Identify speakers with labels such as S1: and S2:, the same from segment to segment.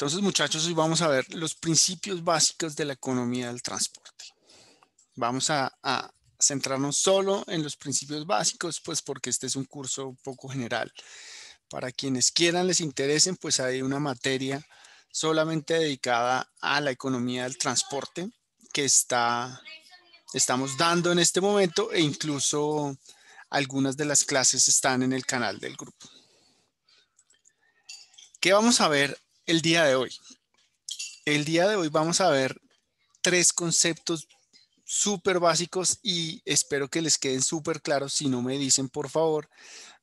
S1: Entonces, muchachos, hoy vamos a ver los principios básicos de la economía del transporte. Vamos a, centrarnos solo en los principios básicos, pues porque este es un curso un poco general. Para quienes quieran, les interesen, pues hay una materia solamente dedicada a la economía del transporte que está, estamos dando en este momento e incluso algunas de las clases están en el canal del grupo. ¿Qué vamos a ver el día de hoy. El día de hoy vamos a ver tres conceptos súper básicos y espero que les queden súper claros, si no me dicen por favor,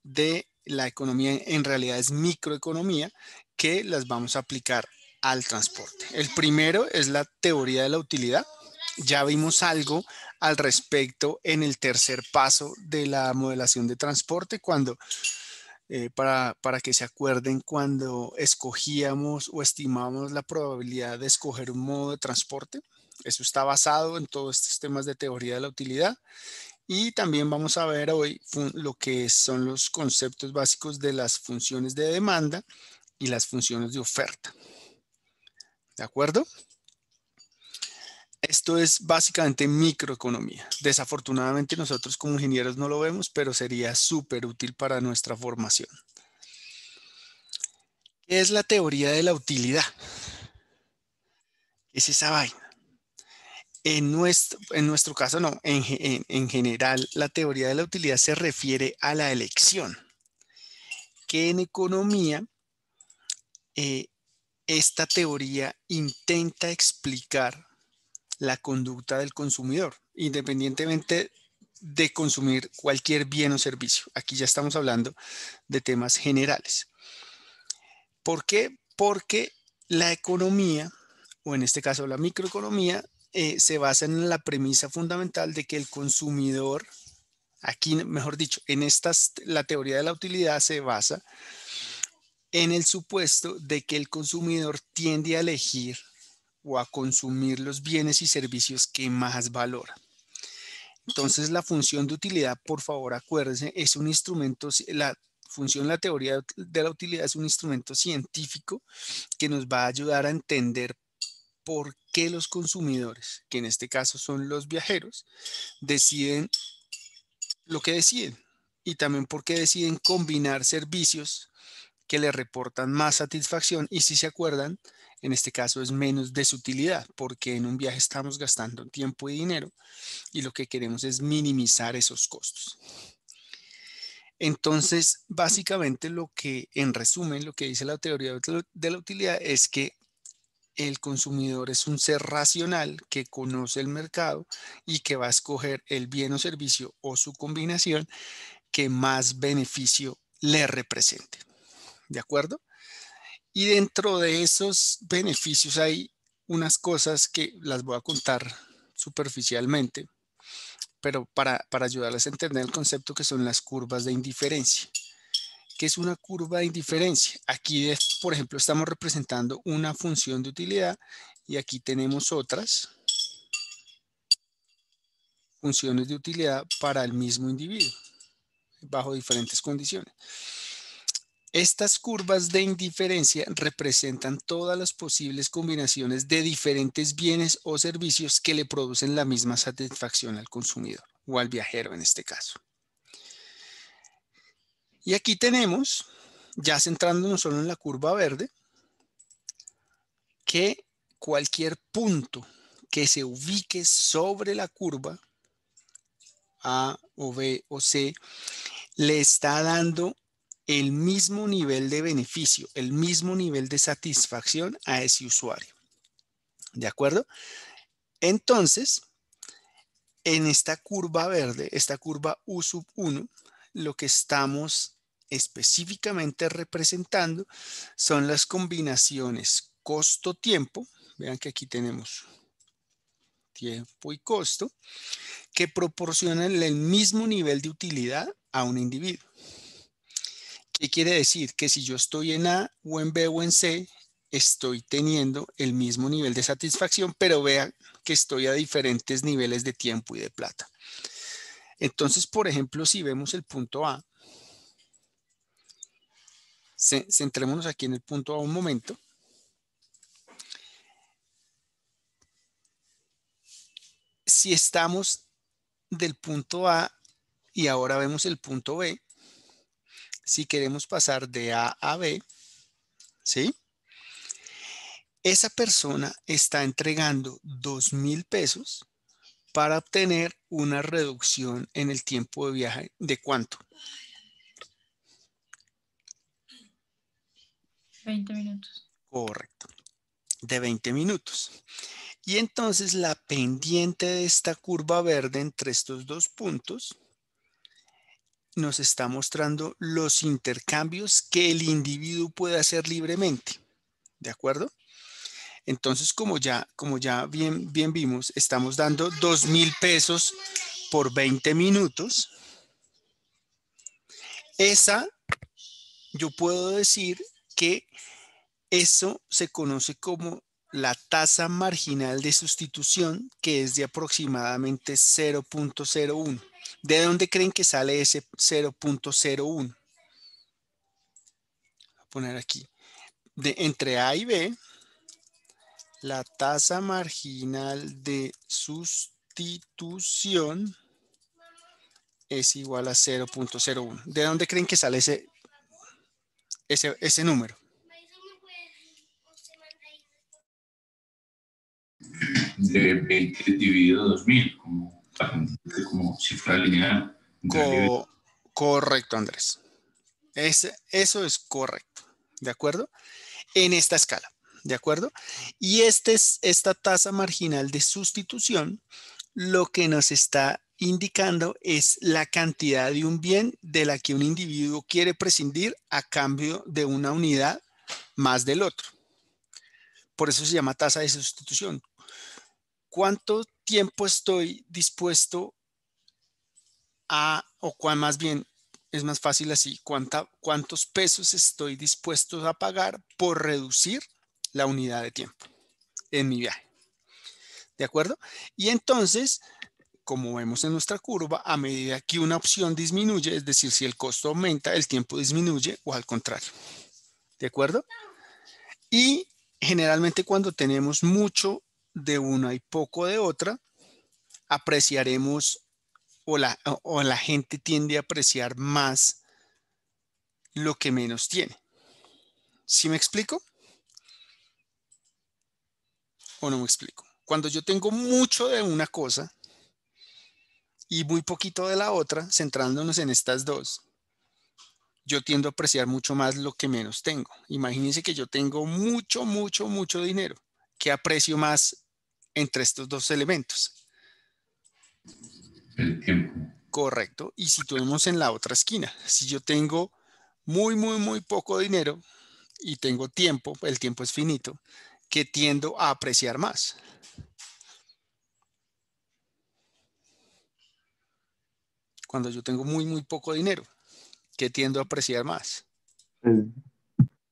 S1: de la economía en realidad es microeconomía que las vamos a aplicar al transporte. El primero es la teoría de la utilidad. Ya vimos algo al respecto en el tercer paso de la modelación de transporte cuando eh, para, para, que se acuerden cuando escogíamos o estimamos la probabilidad de escoger un modo de transporte. Eso está basado en todos estos temas de teoría de la utilidad. Y también vamos a ver hoy lo que son los conceptos básicos de las funciones de demanda y las funciones de oferta. ¿De acuerdo? Esto es básicamente microeconomía. Desafortunadamente nosotros como ingenieros no lo vemos, pero sería súper útil para nuestra formación. ¿Qué es la teoría de la utilidad? es esa vaina? En nuestro, en nuestro caso no, en, general la teoría de la utilidad se refiere a la elección, que en economía eh, esta teoría intenta explicar la conducta del consumidor, independientemente de consumir cualquier bien o servicio. Aquí ya estamos hablando de temas generales. ¿Por qué? Porque la economía, o en este caso la microeconomía, eh, se basa en la premisa fundamental de que el consumidor, aquí mejor dicho, en estas, la teoría de la utilidad se basa en el supuesto de que el consumidor tiende a elegir o a consumir los bienes y servicios que más valora. Entonces, la función de utilidad, por favor, acuérdense, es un instrumento, la función, la teoría de la utilidad es un instrumento científico que nos va a ayudar a entender por qué los consumidores, que en este caso son los viajeros, deciden lo que deciden y también por qué deciden combinar servicios que les reportan más satisfacción y si se acuerdan, en este caso es menos de utilidad porque en un viaje estamos gastando tiempo y dinero y lo que queremos es minimizar esos costos. Entonces, básicamente lo que, en resumen, lo que dice la teoría de la utilidad es que el consumidor es un ser racional que conoce el mercado y que va a escoger el bien o servicio o su combinación que más beneficio le represente. ¿De acuerdo? Y dentro de esos beneficios hay unas cosas que las voy a contar superficialmente, pero para, para ayudarles a entender el concepto que son las curvas de indiferencia. ¿Qué es una curva de indiferencia? Aquí, por ejemplo, estamos representando una función de utilidad y aquí tenemos otras funciones de utilidad para el mismo individuo bajo diferentes condiciones. Estas curvas de indiferencia representan todas las posibles combinaciones de diferentes bienes o servicios que le producen la misma satisfacción al consumidor o al viajero en este caso. Y aquí tenemos, ya centrándonos solo en la curva verde, que cualquier punto que se ubique sobre la curva A o B o C le está dando el mismo nivel de beneficio, el mismo nivel de satisfacción a ese usuario. ¿De acuerdo? Entonces, en esta curva verde, esta curva U sub 1, lo que estamos específicamente representando son las combinaciones costo-tiempo. Vean que aquí tenemos tiempo y costo, que proporcionan el mismo nivel de utilidad a un individuo. ¿Qué quiere decir? Que si yo estoy en A o en B o en C, estoy teniendo el mismo nivel de satisfacción, pero vean que estoy a diferentes niveles de tiempo y de plata. Entonces, por ejemplo, si vemos el punto A, centrémonos aquí en el punto A un momento. Si estamos del punto A y ahora vemos el punto B, si queremos pasar de A a B, ¿sí? Esa persona está entregando $2,000 mil pesos para obtener una reducción en el tiempo de viaje de cuánto?
S2: 20 minutos.
S1: Correcto. De 20 minutos. Y entonces la pendiente de esta curva verde entre estos dos puntos nos está mostrando los intercambios que el individuo puede hacer libremente. ¿De acuerdo? Entonces, como ya, como ya bien, bien vimos, estamos dando dos mil pesos por 20 minutos. Esa, yo puedo decir que eso se conoce como la tasa marginal de sustitución, que es de aproximadamente 0.01. ¿De dónde creen que sale ese 0.01? Voy a poner aquí. De, entre A y B, la tasa marginal de sustitución es igual a 0.01. ¿De dónde creen que sale ese, ese, número? De 20 dividido 2000, como como si lineal. correcto, Andrés. Es, eso es correcto, ¿de acuerdo? En esta escala, ¿de acuerdo? Y este es, esta tasa marginal de sustitución lo que nos está indicando es la cantidad de un bien de la que un individuo quiere prescindir a cambio de una unidad más del otro. Por eso se llama tasa de sustitución. ¿Cuánto tiempo estoy dispuesto a, o más bien es más fácil así, cuánta, cuántos pesos estoy dispuesto a pagar por reducir la unidad de tiempo en mi viaje. ¿De acuerdo? Y entonces, como vemos en nuestra curva, a medida que una opción disminuye, es decir, si el costo aumenta, el tiempo disminuye o al contrario. ¿De acuerdo? Y generalmente cuando tenemos mucho de una y poco de otra, apreciaremos o la, o la gente tiende a apreciar más lo que menos tiene. ¿Sí me explico? ¿O no me explico? Cuando yo tengo mucho de una cosa y muy poquito de la otra, centrándonos en estas dos, yo tiendo a apreciar mucho más lo que menos tengo. Imagínense que yo tengo mucho, mucho, mucho dinero. Que aprecio más entre estos dos elementos. El tiempo. Correcto. Y situemos en la otra esquina. Si yo tengo muy, muy, muy poco dinero y tengo tiempo, el tiempo es finito, ¿Qué tiendo a apreciar más. Cuando yo tengo muy, muy poco dinero, ¿Qué tiendo a apreciar más? El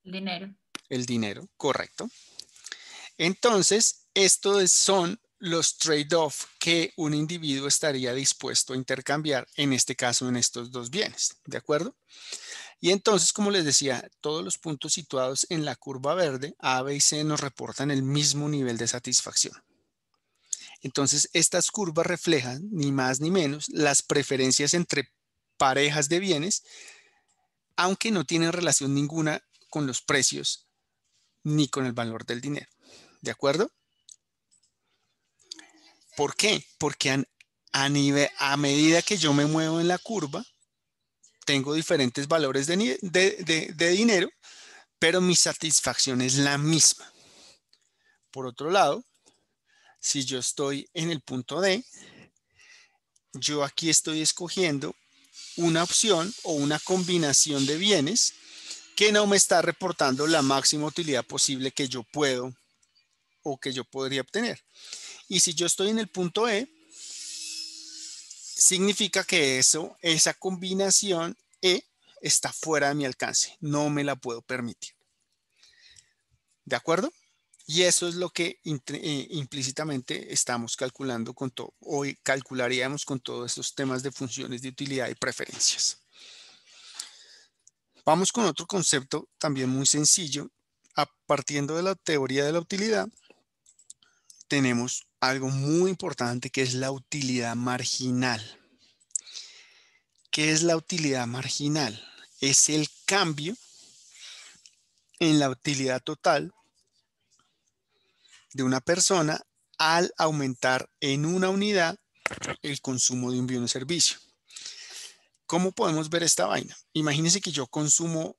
S1: dinero. El dinero, correcto. Entonces, estos son los trade off que un individuo estaría dispuesto a intercambiar, en este caso en estos dos bienes, ¿de acuerdo? Y entonces, como les decía, todos los puntos situados en la curva verde, A, B y C, nos reportan el mismo nivel de satisfacción. Entonces, estas curvas reflejan, ni más ni menos, las preferencias entre parejas de bienes, aunque no tienen relación ninguna con los precios ni con el valor del dinero. ¿De acuerdo? ¿Por qué? Porque a, medida que yo me muevo en la curva, tengo diferentes valores de, de dinero, pero mi satisfacción es la misma. Por otro lado, si yo estoy en el punto D, yo aquí estoy escogiendo una opción o una combinación de bienes que no me está reportando la máxima utilidad posible que yo puedo o que yo podría obtener. Y si yo estoy en el punto E, significa que eso, esa combinación E está fuera de mi alcance. No me la puedo permitir. ¿De acuerdo? Y eso es lo que eh, implícitamente estamos calculando con todo, hoy calcularíamos con todos estos temas de funciones de utilidad y preferencias. Vamos con otro concepto también muy sencillo. A partiendo de la teoría de la utilidad, tenemos algo muy importante que es la utilidad marginal. ¿Qué es la utilidad marginal? Es el cambio en la utilidad total de una persona al aumentar en una unidad el consumo de un bien o servicio. ¿Cómo podemos ver esta vaina? Imagínense que yo consumo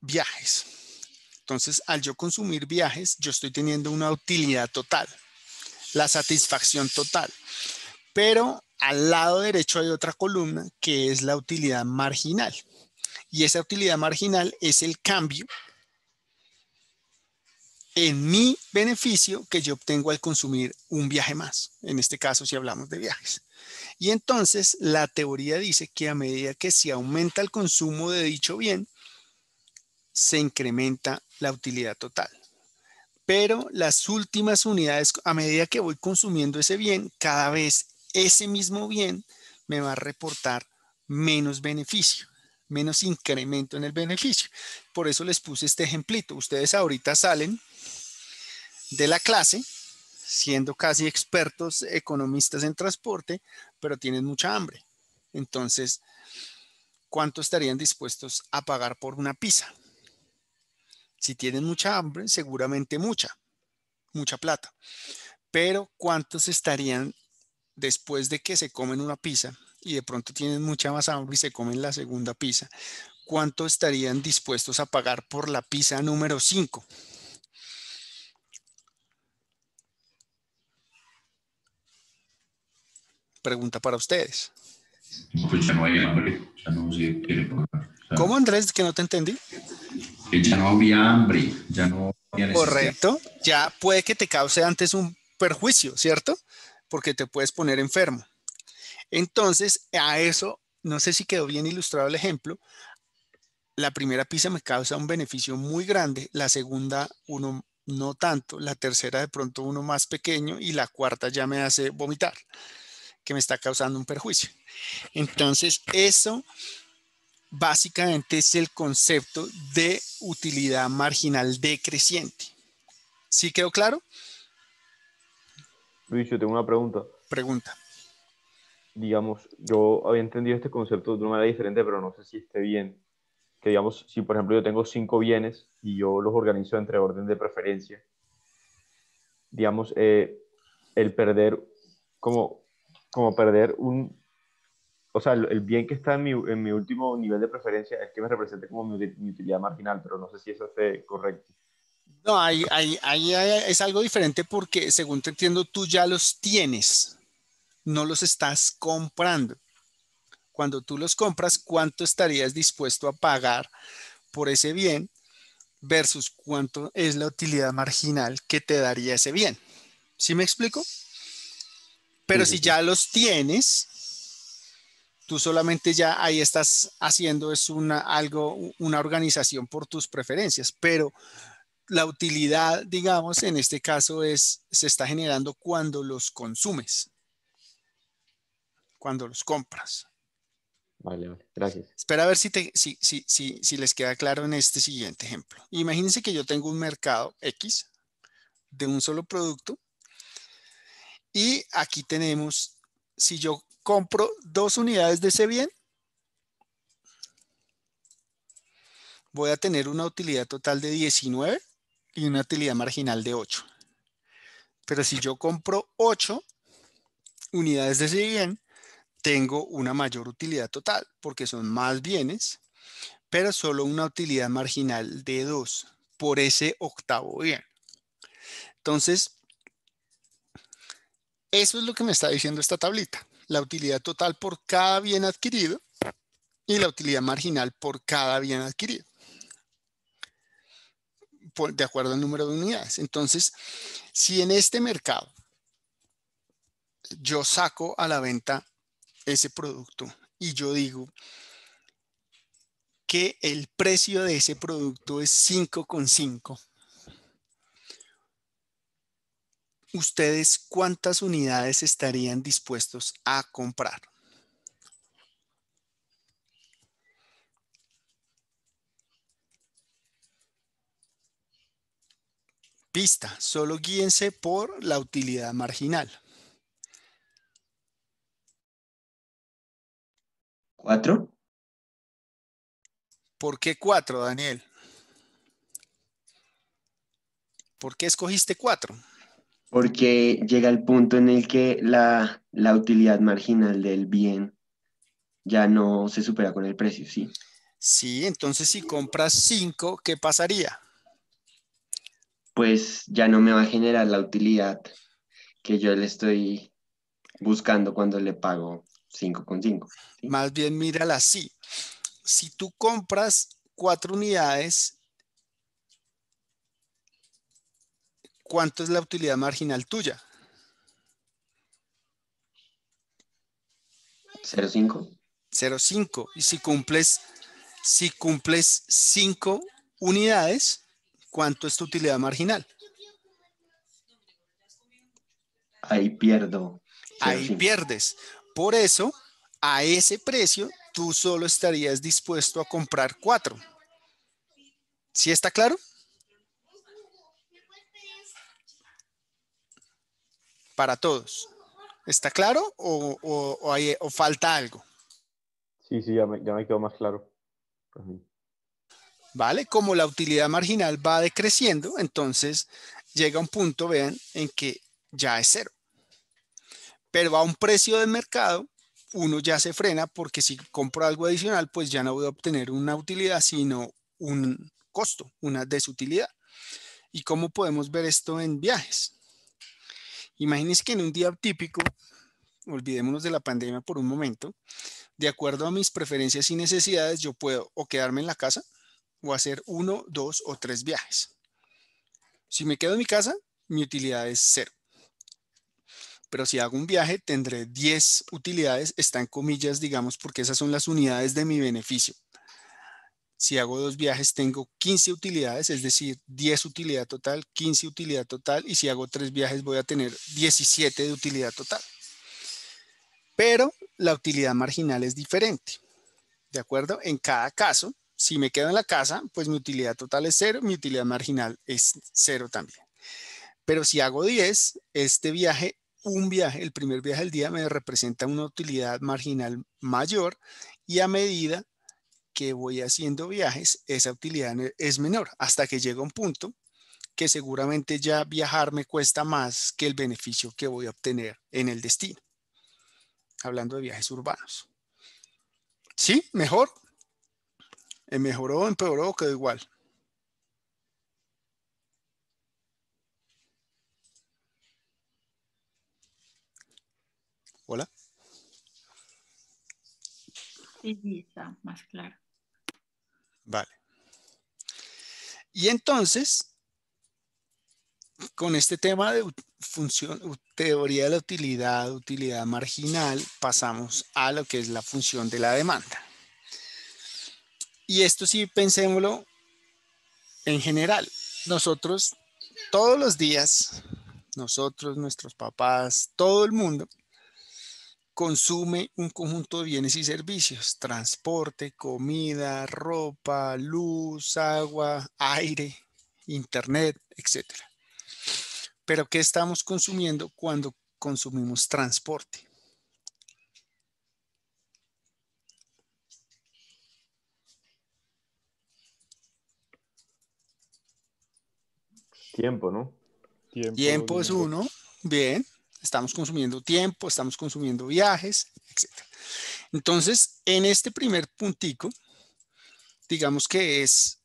S1: viajes. Entonces, al yo consumir viajes, yo estoy teniendo una utilidad total la satisfacción total. Pero al lado derecho hay otra columna que es la utilidad marginal. Y esa utilidad marginal es el cambio en mi beneficio que yo obtengo al consumir un viaje más, en este caso si hablamos de viajes. Y entonces la teoría dice que a medida que se aumenta el consumo de dicho bien, se incrementa la utilidad total pero las últimas unidades, a medida que voy consumiendo ese bien, cada vez ese mismo bien me va a reportar menos beneficio, menos incremento en el beneficio. Por eso les puse este ejemplito. Ustedes ahorita salen de la clase siendo casi expertos economistas en transporte, pero tienen mucha hambre. Entonces, ¿cuánto estarían dispuestos a pagar por una pizza? Si tienen mucha hambre, seguramente mucha, mucha plata. Pero ¿cuántos estarían después de que se comen una pizza y de pronto tienen mucha más hambre y se comen la segunda pizza? ¿cuántos estarían dispuestos a pagar por la pizza número 5? Pregunta para ustedes. Pues no ya no ¿Cómo Andrés, que no te entendí? ya no había hambre, ya no Correcto, ya puede que te cause antes un perjuicio, ¿cierto? Porque te puedes poner enfermo. Entonces, a eso, no sé si quedó bien ilustrado el ejemplo, la primera pizza me causa un beneficio muy grande, la segunda uno no tanto, la tercera de pronto uno más pequeño y la cuarta ya me hace vomitar, que me está causando un perjuicio. Entonces, eso básicamente es el concepto de utilidad marginal decreciente. ¿Sí quedó claro?
S3: Luis, yo tengo una pregunta. Pregunta. Digamos, yo había entendido este concepto de una manera diferente, pero no sé si esté bien. Que digamos, si por ejemplo yo tengo cinco bienes y yo los organizo entre orden de preferencia, digamos, eh, el perder, como, como perder un o sea, el, bien que está en mi, último nivel de preferencia es que me represente como mi, utilidad marginal, pero no sé si eso es correcto.
S1: No, ahí, es algo diferente porque, según te entiendo, tú ya los tienes, no los estás comprando. Cuando tú los compras, ¿cuánto estarías dispuesto a pagar por ese bien versus cuánto es la utilidad marginal que te daría ese bien? ¿Sí me explico? Pero si ya los tienes, tú solamente ya ahí estás haciendo es una, algo, una organización por tus preferencias, pero la utilidad, digamos, en este caso es, se está generando cuando los consumes, cuando los compras.
S3: Vale, vale, gracias.
S1: Espera a ver si, te, si, si, si les queda claro en este siguiente ejemplo. Imagínense que yo tengo un mercado X de un solo producto y aquí tenemos, si yo compro dos unidades de ese bien, voy a tener una utilidad total de 19 y una utilidad marginal de 8. Pero si yo compro 8 unidades de ese bien, tengo una mayor utilidad total porque son más bienes, pero solo una utilidad marginal de 2 por ese octavo bien. Entonces, eso es lo que me está diciendo esta tablita la utilidad total por cada bien adquirido y la utilidad marginal por cada bien adquirido, de acuerdo al número de unidades. Entonces, si en este mercado yo saco a la venta ese producto y yo digo que el precio de ese producto es 5,5, ¿ustedes cuántas unidades estarían dispuestos a comprar? Pista, solo guíense por la utilidad marginal. ¿Cuatro? ¿Por qué cuatro, Daniel? ¿Por qué escogiste cuatro? Cuatro porque llega el punto en el que la, utilidad marginal del bien ya no se supera con el precio, ¿sí? Sí, entonces si compras 5, ¿qué pasaría? Pues ya no me va a generar la utilidad que yo le estoy buscando cuando le pago 5,5. cinco. Más bien mírala así. Si tú compras 4 unidades ¿cuánto es la utilidad marginal tuya?
S3: 0,5.
S1: 0,5. Y si cumples, si cumples 5 unidades, ¿cuánto es tu utilidad marginal? Ahí pierdo. Ahí pierdes. Por eso, a ese precio, tú solo estarías dispuesto a comprar 4. ¿Sí está claro? para todos. ¿Está claro o, falta algo?
S3: Sí, sí, ya me, quedó más claro.
S1: Pues ¿Vale? Como la utilidad marginal va decreciendo, entonces llega un punto, vean, en que ya es cero. Pero a un precio de mercado, uno ya se frena porque si compro algo adicional, pues ya no voy a obtener una utilidad, sino un costo, una desutilidad. ¿Y cómo podemos ver esto en viajes? Imagínense que en un día típico, olvidémonos de la pandemia por un momento, de acuerdo a mis preferencias y necesidades, yo puedo o quedarme en la casa o hacer uno, dos o tres viajes. Si me quedo en mi casa, mi utilidad es cero. Pero si hago un viaje, tendré 10 utilidades, están comillas, digamos, porque esas son las unidades de mi beneficio si hago dos viajes tengo 15 utilidades, es decir, 10 utilidad total, 15 utilidad total, y si hago tres viajes voy a tener 17 de utilidad total. Pero la utilidad marginal es diferente, ¿de acuerdo? En cada caso, si me quedo en la casa, pues mi utilidad total es cero, mi utilidad marginal es cero también. Pero si hago 10, este viaje un viaje, el primer viaje del día me representa una utilidad marginal mayor y a medida que voy haciendo viajes, esa utilidad es menor hasta que llega un punto que seguramente ya viajar me cuesta más que el beneficio que voy a obtener en el destino. Hablando de viajes urbanos. ¿Sí? ¿Mejor? Eh, ¿Mejoró, empeoró o quedó igual?
S2: Hola. Sí, está más claro.
S1: Vale. Y entonces, con este tema de función, teoría de la utilidad, utilidad marginal, pasamos a lo que es la función de la demanda. Y esto sí pensémoslo en general. Nosotros todos los días, nosotros, nuestros papás, todo el mundo, consume un conjunto de bienes y servicios, transporte, comida, ropa, luz, agua, aire, internet, etc. Pero ¿qué estamos consumiendo cuando consumimos transporte? Tiempo, ¿no? Tiempo, Tiempo es uno, bien. Estamos consumiendo tiempo, estamos consumiendo viajes, etc. Entonces, en este primer puntico, digamos que es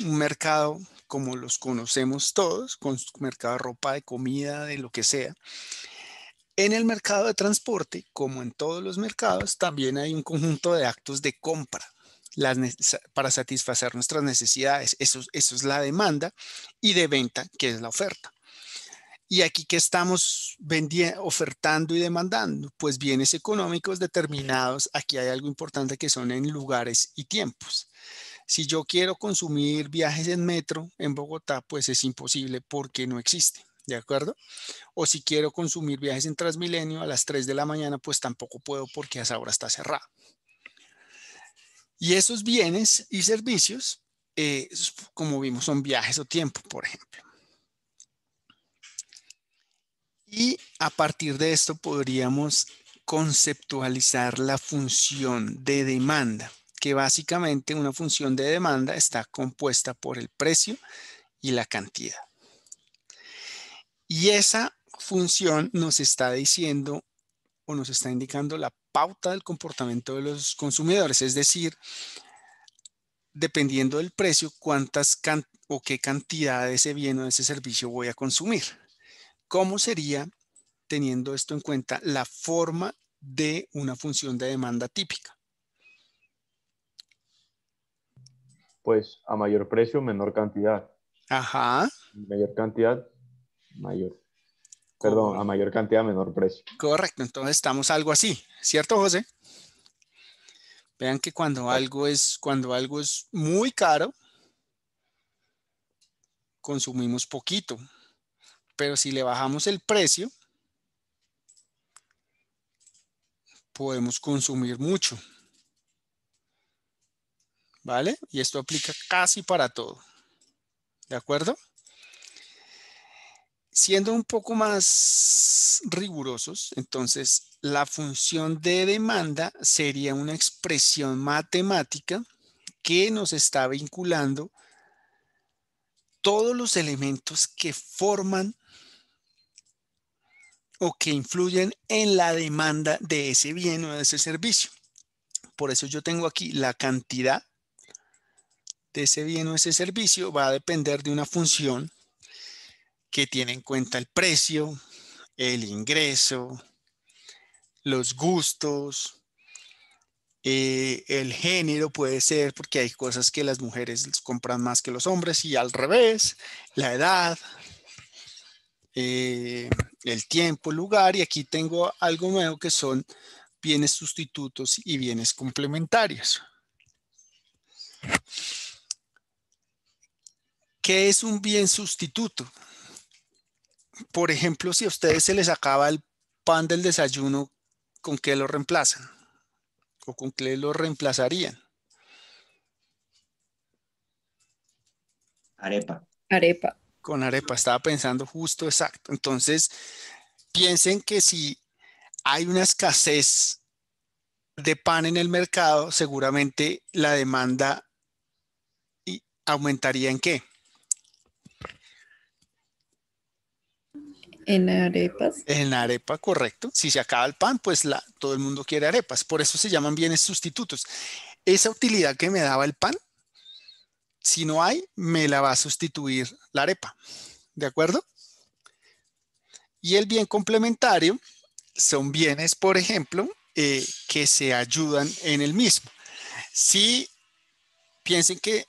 S1: un mercado como los conocemos todos, con mercado de ropa, de comida, de lo que sea. En el mercado de transporte, como en todos los mercados, también hay un conjunto de actos de compra para satisfacer nuestras necesidades. Eso, eso es la demanda y de venta, que es la oferta. Y aquí que estamos vendiendo, ofertando y demandando, pues bienes económicos determinados, aquí hay algo importante que son en lugares y tiempos. Si yo quiero consumir viajes en metro en Bogotá, pues es imposible porque no existe. ¿de acuerdo? O si quiero consumir viajes en Transmilenio a las 3 de la mañana, pues tampoco puedo porque a esa hora está cerrado. Y esos bienes y servicios, eh, como vimos, son viajes o tiempo, por ejemplo. Y a partir de esto podríamos conceptualizar la función de demanda, que básicamente una función de demanda está compuesta por el precio y la cantidad. Y esa función nos está diciendo o nos está indicando la pauta del comportamiento de los consumidores, es decir, dependiendo del precio, cuántas o qué cantidad de ese bien o de ese servicio voy a consumir. ¿Cómo sería, teniendo esto en cuenta, la forma de una función de demanda típica?
S3: Pues a mayor precio, menor cantidad. Ajá. Mayor cantidad, mayor. Perdón, a mayor cantidad, menor precio.
S1: Correcto, entonces estamos algo así, ¿cierto, José? Vean que cuando algo es, cuando algo es muy caro, consumimos poquito. Pero si le bajamos el precio, podemos consumir mucho. ¿Vale? Y esto aplica casi para todo. ¿De acuerdo? Siendo un poco más rigurosos, entonces la función de demanda sería una expresión matemática que nos está vinculando todos los elementos que forman o que influyen en la demanda de ese bien o de ese servicio. Por eso yo tengo aquí la cantidad de ese bien o ese servicio va a depender de una función que tiene en cuenta el precio, el ingreso, los gustos, eh, el género puede ser porque hay cosas que las mujeres compran más que los hombres y al revés, la edad, eh, el tiempo, lugar, y aquí tengo algo nuevo que son bienes sustitutos y bienes complementarios. ¿Qué es un bien sustituto? Por ejemplo, si a ustedes se les acaba el pan del desayuno, ¿con qué lo reemplazan? ¿O con qué lo reemplazarían? Arepa. Arepa con arepas, estaba pensando justo exacto. Entonces, piensen que si hay una escasez de pan en el mercado, seguramente la demanda aumentaría en qué?
S2: En arepas.
S1: En arepa, correcto. Si se acaba el pan, pues todo el mundo quiere arepas. Por eso se llaman bienes sustitutos. Esa utilidad que me daba el pan si no hay, me la va a sustituir la arepa. ¿De acuerdo? Y el bien complementario son bienes, por ejemplo, eh, que se ayudan en el mismo. Si piensen que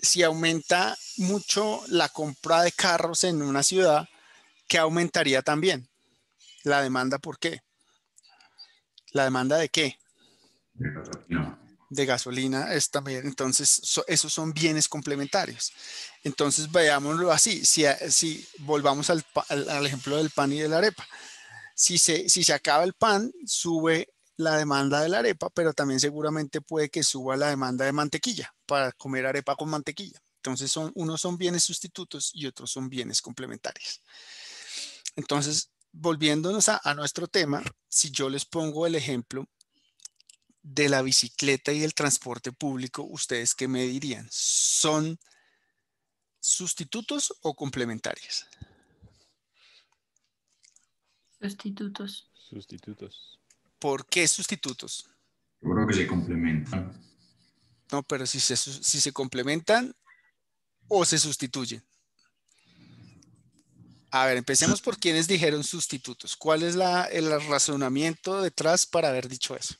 S1: si aumenta mucho la compra de carros en una ciudad, ¿qué aumentaría también? La demanda, ¿por qué? ¿La demanda de qué? no de gasolina es también, entonces esos son bienes complementarios. Entonces veámoslo así, si, volvamos al, ejemplo del pan y de la arepa. Si se, si se acaba el pan, sube la demanda de la arepa, pero también seguramente puede que suba la demanda de mantequilla para comer arepa con mantequilla. Entonces, son, unos son bienes sustitutos y otros son bienes complementarios. Entonces, volviéndonos a, a nuestro tema, si yo les pongo el ejemplo de la bicicleta y el transporte público, ¿ustedes qué me dirían? ¿Son sustitutos o complementarias?
S2: Sustitutos.
S1: Sustitutos. ¿Por qué sustitutos? Yo creo que se complementan. No, pero si se, si se complementan o se sustituyen. A ver, empecemos por quienes dijeron sustitutos. ¿Cuál es el razonamiento detrás para haber dicho eso?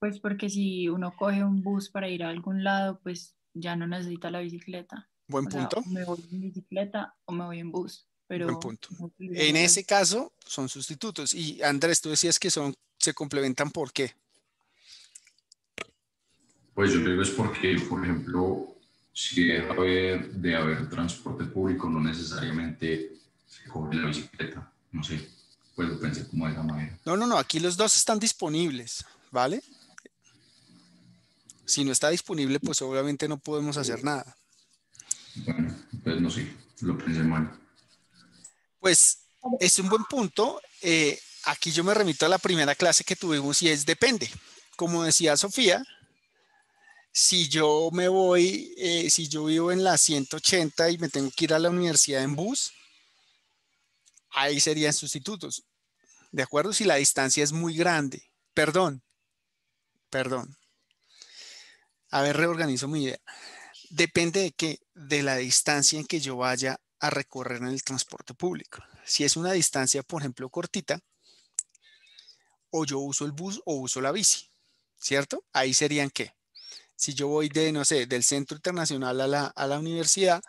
S2: Pues porque si uno coge un bus para ir a algún lado, pues ya no necesita la bicicleta. Buen punto. me voy en bicicleta o me voy en bus. Pero En
S1: ese caso son sustitutos. Y Andrés, tú decías que son, se complementan por qué.
S3: Pues yo que es porque, por ejemplo, si deja de haber transporte público, no necesariamente se coge la bicicleta. No sé, pues lo pensé
S1: como de esa manera. No, no, no, aquí los dos están disponibles, ¿vale? Si no está disponible, pues obviamente no podemos hacer nada. Bueno, pues no sé, lo pensé mal. Pues es un buen punto. Eh, aquí yo me remito a la primera clase que tuvimos y es depende. Como decía Sofía, si yo me voy, eh, si yo vivo en la 180 y me tengo que ir a la universidad en bus, ahí serían sustitutos. ¿De acuerdo? Si la distancia es muy grande. Perdón, perdón. A ver, reorganizo mi idea. Depende de qué, de la distancia en que yo vaya a recorrer en el transporte público. Si es una distancia, por ejemplo, cortita, o yo uso el bus o uso la bici, ¿cierto? Ahí serían qué. Si yo voy de, no sé, del centro internacional a la, universidad,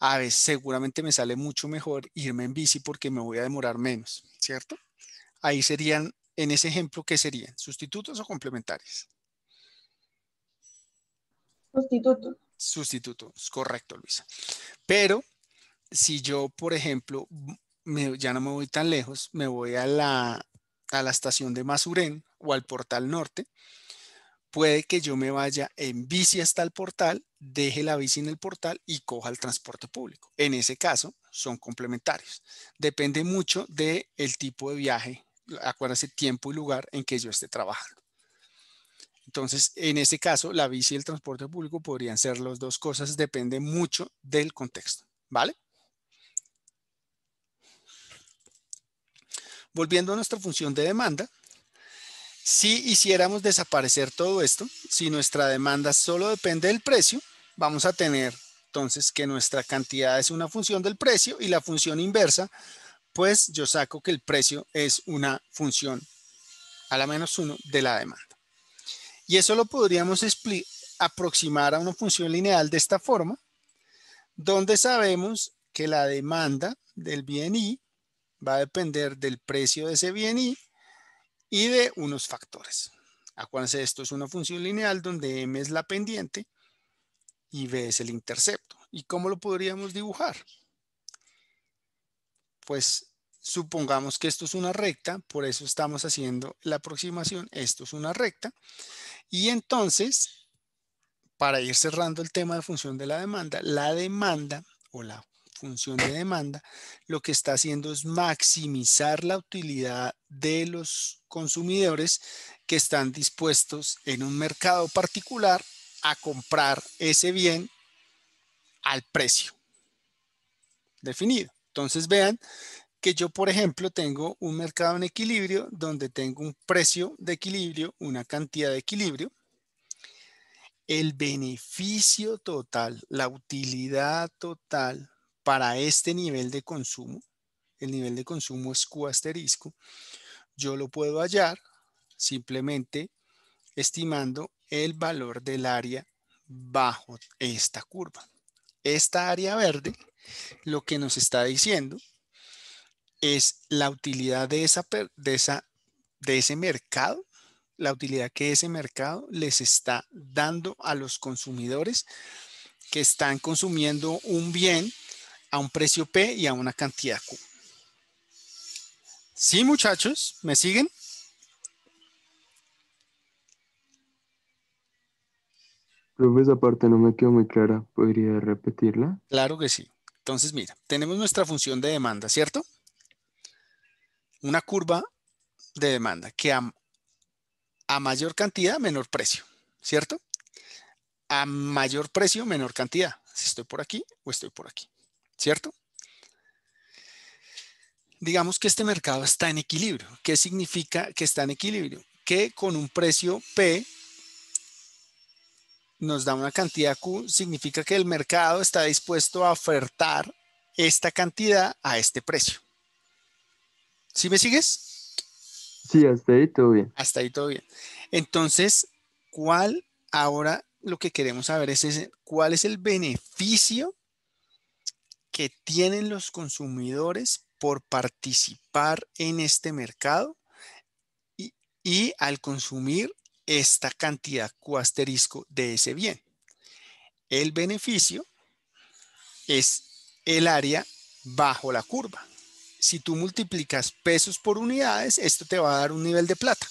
S1: a ver, seguramente me sale mucho mejor irme en bici porque me voy a demorar menos, ¿cierto? Ahí serían, en ese ejemplo, ¿qué serían? ¿Sustitutos o complementarios? Sustituto. Sustituto, es correcto, Luisa. Pero si yo, por ejemplo, ya no me voy tan lejos, me voy a la, a la estación de Masurén o al portal norte, puede que yo me vaya en bici hasta el portal, deje la bici en el portal y coja el transporte público. En ese caso, son complementarios. Depende mucho del el tipo de viaje, acuérdense tiempo y lugar en que yo esté trabajando. Entonces, en este caso, la bici y el transporte público podrían ser las dos cosas, depende mucho del contexto, ¿vale? Volviendo a nuestra función de demanda, si hiciéramos desaparecer todo esto, si nuestra demanda solo depende del precio, vamos a tener entonces que nuestra cantidad es una función del precio y la función inversa, pues yo saco que el precio es una función a la menos uno de la demanda. Y eso lo podríamos aproximar a una función lineal de esta forma, donde sabemos que la demanda del bien I va a depender del precio de ese bien I y de unos factores. Acuérdense, esto es una función lineal donde M es la pendiente y B es el intercepto. ¿Y cómo lo podríamos dibujar? Pues Supongamos que esto es una recta, por eso estamos haciendo la aproximación, esto es una recta. Y entonces, para ir cerrando el tema de función de la demanda, la demanda o la función de demanda lo que está haciendo es maximizar la utilidad de los consumidores que están dispuestos en un mercado particular a comprar ese bien al precio definido. Entonces vean que yo, por ejemplo, tengo un mercado en equilibrio donde tengo un precio de equilibrio, una cantidad de equilibrio. El beneficio total, la utilidad total para este nivel de consumo, el nivel de consumo es Q asterisco, yo lo puedo hallar simplemente estimando el valor del área bajo esta curva. Esta área verde lo que nos está diciendo es la utilidad de, esa, de, esa, de ese mercado, la utilidad que ese mercado les está dando a los consumidores que están consumiendo un bien a un precio P y a una cantidad Q. Sí, muchachos, ¿me siguen?
S3: Profe, esa parte no me quedó muy clara. ¿Podría repetirla?
S1: Claro que sí. Entonces, mira, tenemos nuestra función de demanda, ¿cierto? una curva de demanda que a, mayor cantidad, menor precio, ¿cierto? A mayor precio, menor cantidad. Si estoy por aquí o estoy por aquí, ¿cierto? Digamos que este mercado está en equilibrio. ¿Qué significa que está en equilibrio? Que con un precio P nos da una cantidad Q, significa que el mercado está dispuesto a ofertar esta cantidad a este precio. ¿Sí me sigues? Sí,
S3: hasta ahí todo bien.
S1: Hasta ahí todo bien. Entonces, ¿cuál ahora lo que queremos saber es cuál es el beneficio que tienen los consumidores por participar en este mercado y, al consumir esta cantidad cuasterisco de ese bien? El beneficio es el área bajo la curva si tú multiplicas pesos por unidades, esto te va a dar un nivel de plata.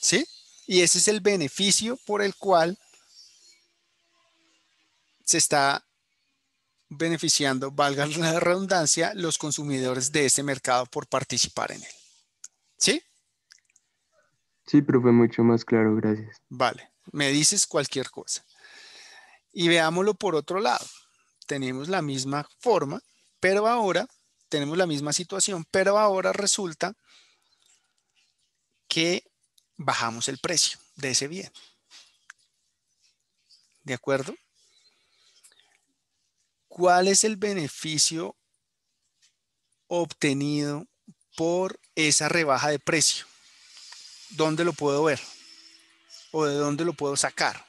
S1: ¿Sí? Y ese es el beneficio por el cual se está beneficiando, valga la redundancia, los consumidores de ese mercado por participar en él. ¿Sí?
S3: Sí, pero fue mucho más claro, gracias.
S1: Vale, me dices cualquier cosa. Y veámoslo por otro lado. Tenemos la misma forma, pero ahora tenemos la misma situación, pero ahora resulta que bajamos el precio de ese bien. ¿De acuerdo? ¿Cuál es el beneficio obtenido por esa rebaja de precio? ¿Dónde lo puedo ver? ¿O de dónde lo puedo sacar?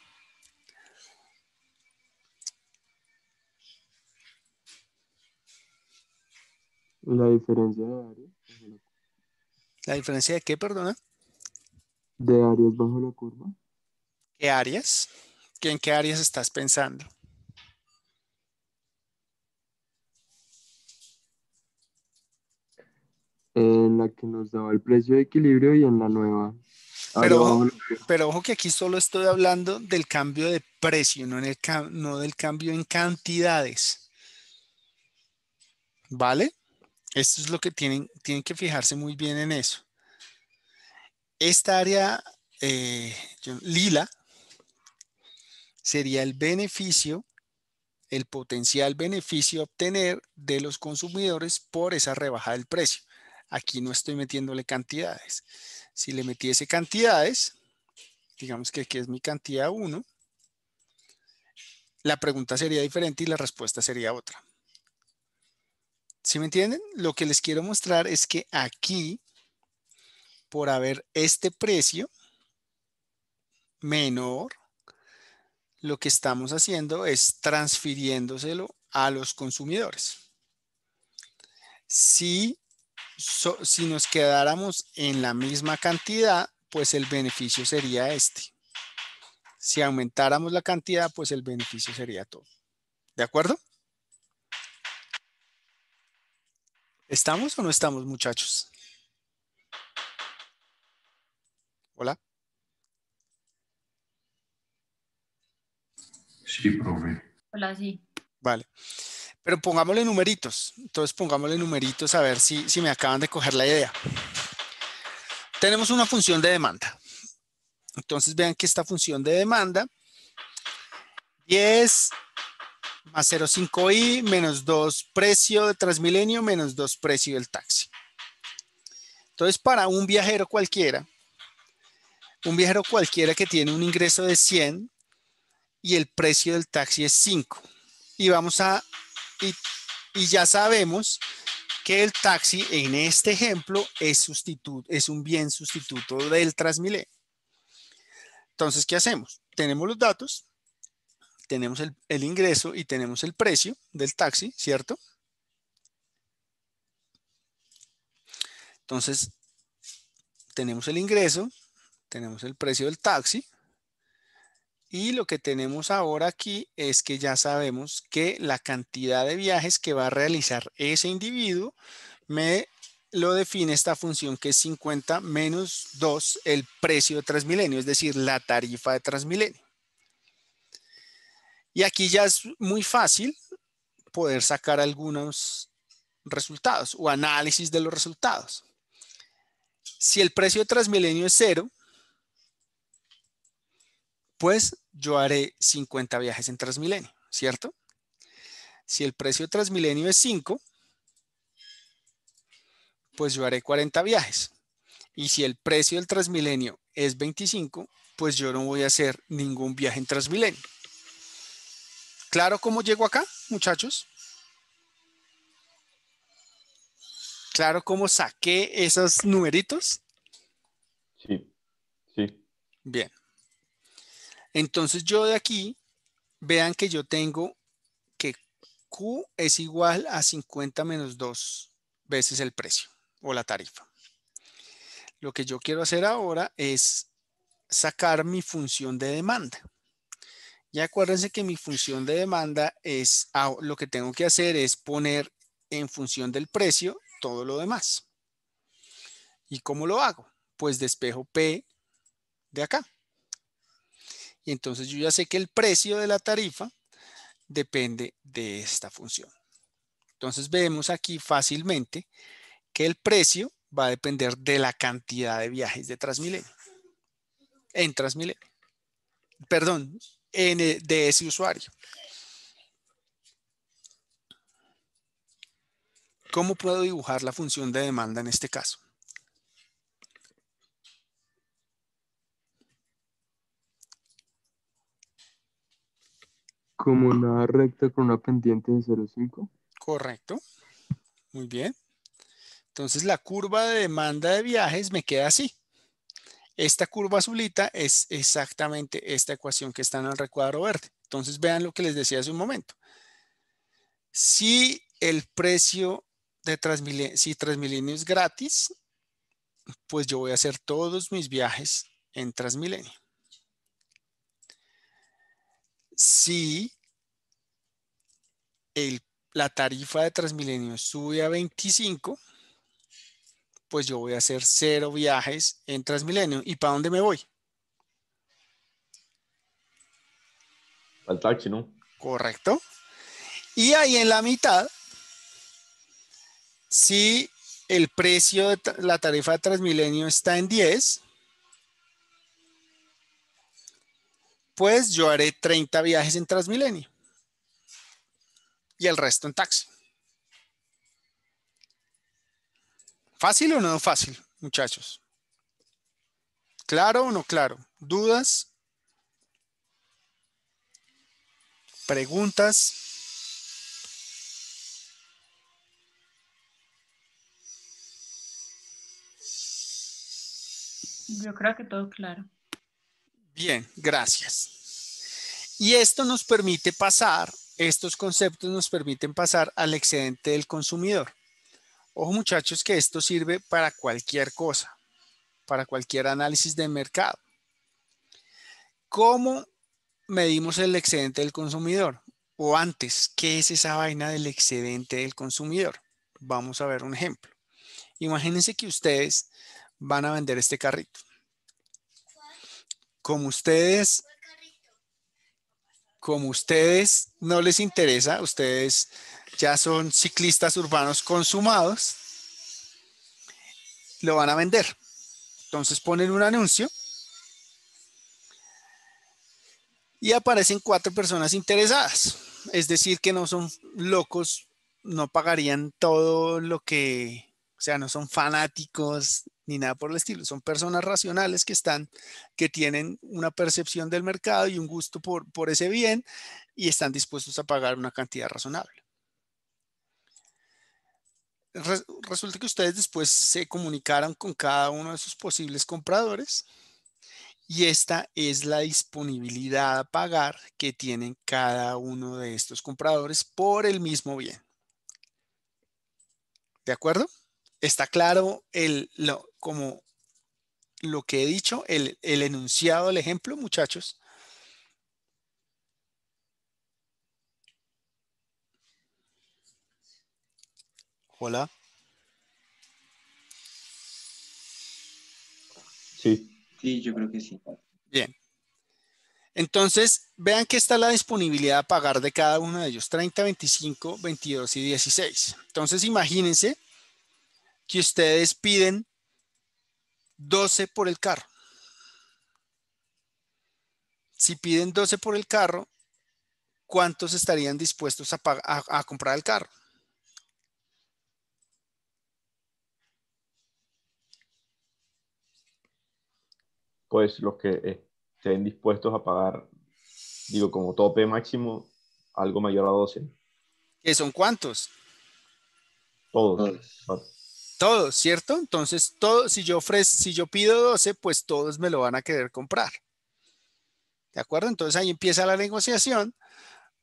S3: La diferencia
S1: de áreas. ¿La diferencia de qué, perdona?
S3: De áreas bajo la curva.
S1: ¿Qué áreas? ¿En qué áreas estás pensando?
S3: En la que nos daba el precio de equilibrio y en la nueva.
S1: Pero ojo, que aquí solo estoy hablando del cambio de precio, no, en el, no del cambio en cantidades. ¿Vale? Esto es lo que tienen, tienen que fijarse muy bien en eso. Esta área eh, lila sería el beneficio, el potencial beneficio obtener de los consumidores por esa rebaja del precio. Aquí no estoy metiéndole cantidades. Si le metiese cantidades, digamos que aquí es mi cantidad 1, la pregunta sería diferente y la respuesta sería otra. ¿Sí me entienden? Lo que les quiero mostrar es que aquí, por haber este precio menor, lo que estamos haciendo es transfiriéndoselo a los consumidores. Si, si nos quedáramos en la misma cantidad, pues el beneficio sería este. Si aumentáramos la cantidad, pues el beneficio sería todo. ¿De acuerdo? ¿Estamos o no estamos, muchachos? Hola.
S2: Sí, profe. Hola, sí.
S1: Vale. Pero pongámosle numeritos. Entonces pongámosle numeritos a ver si, me acaban de coger la idea. Tenemos una función de demanda. Entonces vean que esta función de demanda 10 más 0,5i, menos 2 precio de Transmilenio, menos 2 precio del taxi. Entonces, para un viajero cualquiera, un viajero cualquiera que tiene un ingreso de 100 y el precio del taxi es 5. Y vamos a, y, ya sabemos que el taxi en este ejemplo es, es un bien sustituto del Transmilenio. Entonces, ¿qué hacemos? Tenemos los datos, tenemos el, ingreso y tenemos el precio del taxi, ¿cierto? Entonces, tenemos el ingreso, tenemos el precio del taxi, y lo que tenemos ahora aquí es que ya sabemos que la cantidad de viajes que va a realizar ese individuo me lo define esta función que es 50 menos 2 el precio de Transmilenio, es decir, la tarifa de Transmilenio. Y aquí ya es muy fácil poder sacar algunos resultados o análisis de los resultados. Si el precio de Transmilenio es cero, pues yo haré 50 viajes en Transmilenio, ¿cierto? Si el precio de Transmilenio es 5, pues yo haré 40 viajes. Y si el precio del Transmilenio es 25, pues yo no voy a hacer ningún viaje en Transmilenio. ¿Claro cómo llego acá, muchachos? ¿Claro cómo saqué esos numeritos?
S3: Sí, sí.
S1: Bien. Entonces yo de aquí, vean que yo tengo que Q es igual a 50 menos 2 veces el precio o la tarifa. Lo que yo quiero hacer ahora es sacar mi función de demanda. Y acuérdense que mi función de demanda es, ah, lo que tengo que hacer es poner en función del precio todo lo demás. ¿Y cómo lo hago? Pues despejo P de acá. Y entonces yo ya sé que el precio de la tarifa depende de esta función. Entonces vemos aquí fácilmente que el precio va a depender de la cantidad de viajes de Transmilenio. En Transmilenio. Perdón, eh, de ese usuario. ¿Cómo puedo dibujar la función de demanda en este caso?
S3: Como una recta con una pendiente de 0,5.
S1: Correcto. Muy bien. Entonces la curva de demanda de viajes me queda así. Esta curva azulita es exactamente esta ecuación que está en el recuadro verde. Entonces vean lo que les decía hace un momento. Si el precio de Transmilenio, es gratis, pues yo voy a hacer todos mis viajes en Transmilenio. Si la tarifa de Transmilenio sube a 25, pues yo voy a hacer cero viajes en Transmilenio. ¿Y para dónde me voy? Al taxi, ¿no? Correcto. Y ahí en la mitad, si el precio de la tarifa de Transmilenio está en 10, pues yo haré 30 viajes en Transmilenio y el resto en taxi. ¿Fácil o no fácil, muchachos? ¿Claro o no claro? ¿Dudas? ¿Preguntas?
S2: Yo creo que todo claro.
S1: Bien, gracias. Y esto nos permite pasar, estos conceptos nos permiten pasar al excedente del consumidor. Ojo muchachos que esto sirve para cualquier cosa, para cualquier análisis de mercado. ¿Cómo medimos el excedente del consumidor? O antes, ¿qué es esa vaina del excedente del consumidor? Vamos a ver un ejemplo. Imagínense que ustedes van a vender este carrito. Como ustedes, como ustedes no les interesa, ustedes ya son ciclistas urbanos consumados, lo van a vender. Entonces ponen un anuncio y aparecen cuatro personas interesadas. Es decir, que no son locos, no pagarían todo lo que, o sea, no son fanáticos ni nada por el estilo. Son personas racionales que están, que tienen una percepción del mercado y un gusto por, por ese bien y están dispuestos a pagar una cantidad razonable resulta que ustedes después se comunicaron con cada uno de sus posibles compradores y esta es la disponibilidad a pagar que tienen cada uno de estos compradores por el mismo bien. ¿De acuerdo? Está claro el, lo, como lo que he dicho, el, enunciado el ejemplo, muchachos. Hola.
S3: Sí. Sí, yo creo que sí.
S1: Bien. Entonces, vean que está la disponibilidad a pagar de cada uno de ellos, 30, 25, 22 y 16. Entonces, imagínense que ustedes piden 12 por el carro. Si piden 12 por el carro, ¿cuántos estarían dispuestos a comprar el carro?
S3: pues los que estén dispuestos a pagar,
S1: digo, como tope máximo, algo mayor a 12. ¿Qué son cuántos? Todos. Todos, ¿cierto? Entonces, todos, si yo ofrezco, si yo pido 12, pues todos me lo van a querer comprar. ¿De acuerdo? Entonces ahí empieza la negociación,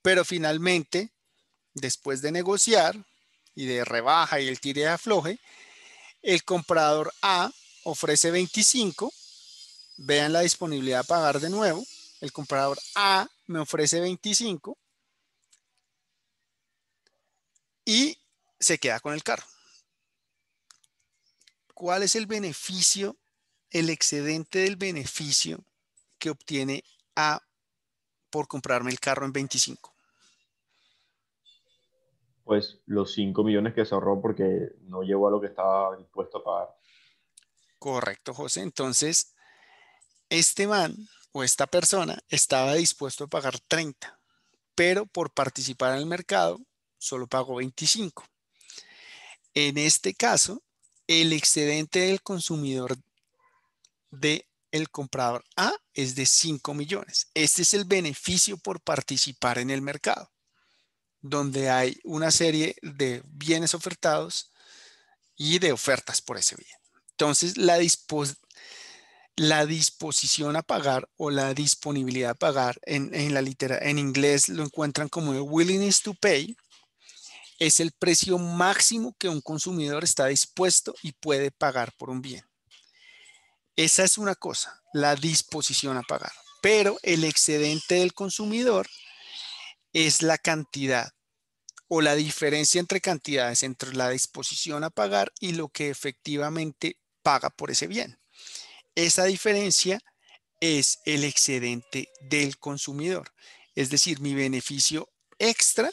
S1: pero finalmente, después de negociar y de rebaja y el tire de afloje, el comprador A ofrece 25 vean la disponibilidad a pagar de nuevo. El comprador A me ofrece 25 y se queda con el carro. ¿Cuál es el beneficio, el excedente del beneficio que obtiene A por comprarme el carro en 25?
S3: Pues los 5 millones que se ahorró porque no llegó a lo que estaba dispuesto a pagar.
S1: Correcto, José. Entonces, este man o esta persona estaba dispuesto a pagar 30, pero por participar en el mercado solo pagó 25. En este caso, el excedente del consumidor de el comprador A es de 5 millones. Este es el beneficio por participar en el mercado, donde hay una serie de bienes ofertados y de ofertas por ese bien. Entonces, la, la disposición a pagar o la disponibilidad a pagar en, la litera en inglés lo encuentran como willingness to pay es el precio máximo que un consumidor está dispuesto y puede pagar por un bien. Esa es una cosa, la disposición a pagar. Pero el excedente del consumidor es la cantidad o la diferencia entre cantidades, entre la disposición a pagar y lo que efectivamente paga por ese bien. Esa diferencia es el excedente del consumidor, es decir, mi beneficio extra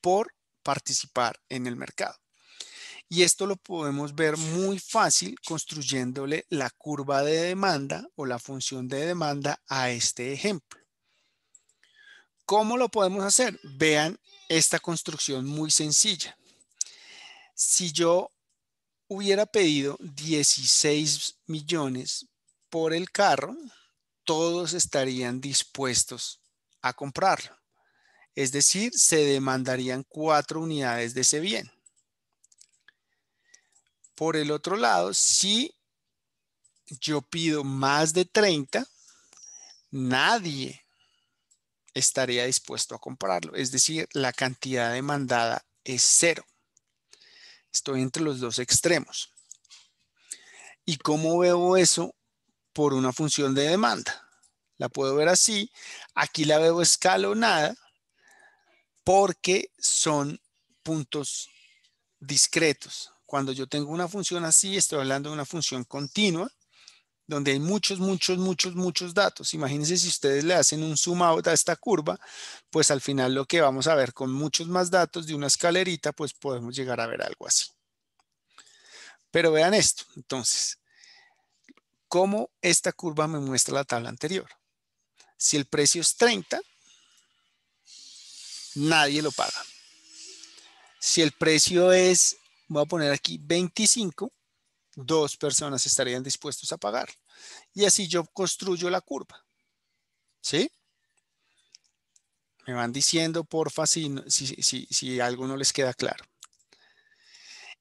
S1: por participar en el mercado. Y esto lo podemos ver muy fácil construyéndole la curva de demanda o la función de demanda a este ejemplo. ¿Cómo lo podemos hacer? Vean esta construcción muy sencilla. Si yo hubiera pedido 16 millones por el carro, todos estarían dispuestos a comprarlo. Es decir, se demandarían cuatro unidades de ese bien. Por el otro lado, si yo pido más de 30, nadie estaría dispuesto a comprarlo. Es decir, la cantidad demandada es cero. Estoy entre los dos extremos. ¿Y cómo veo eso? Por una función de demanda. La puedo ver así. Aquí la veo escalonada porque son puntos discretos. Cuando yo tengo una función así, estoy hablando de una función continua donde hay muchos, muchos, muchos, muchos datos. Imagínense si ustedes le hacen un zoom out a esta curva, pues al final lo que vamos a ver con muchos más datos de una escalerita, pues podemos llegar a ver algo así. Pero vean esto, entonces, cómo esta curva me muestra la tabla anterior. Si el precio es 30, nadie lo paga. Si el precio es, voy a poner aquí 25, dos personas estarían dispuestos a pagar. Y así yo construyo la curva. ¿Sí? Me van diciendo, porfa, si, si, algo no les queda claro.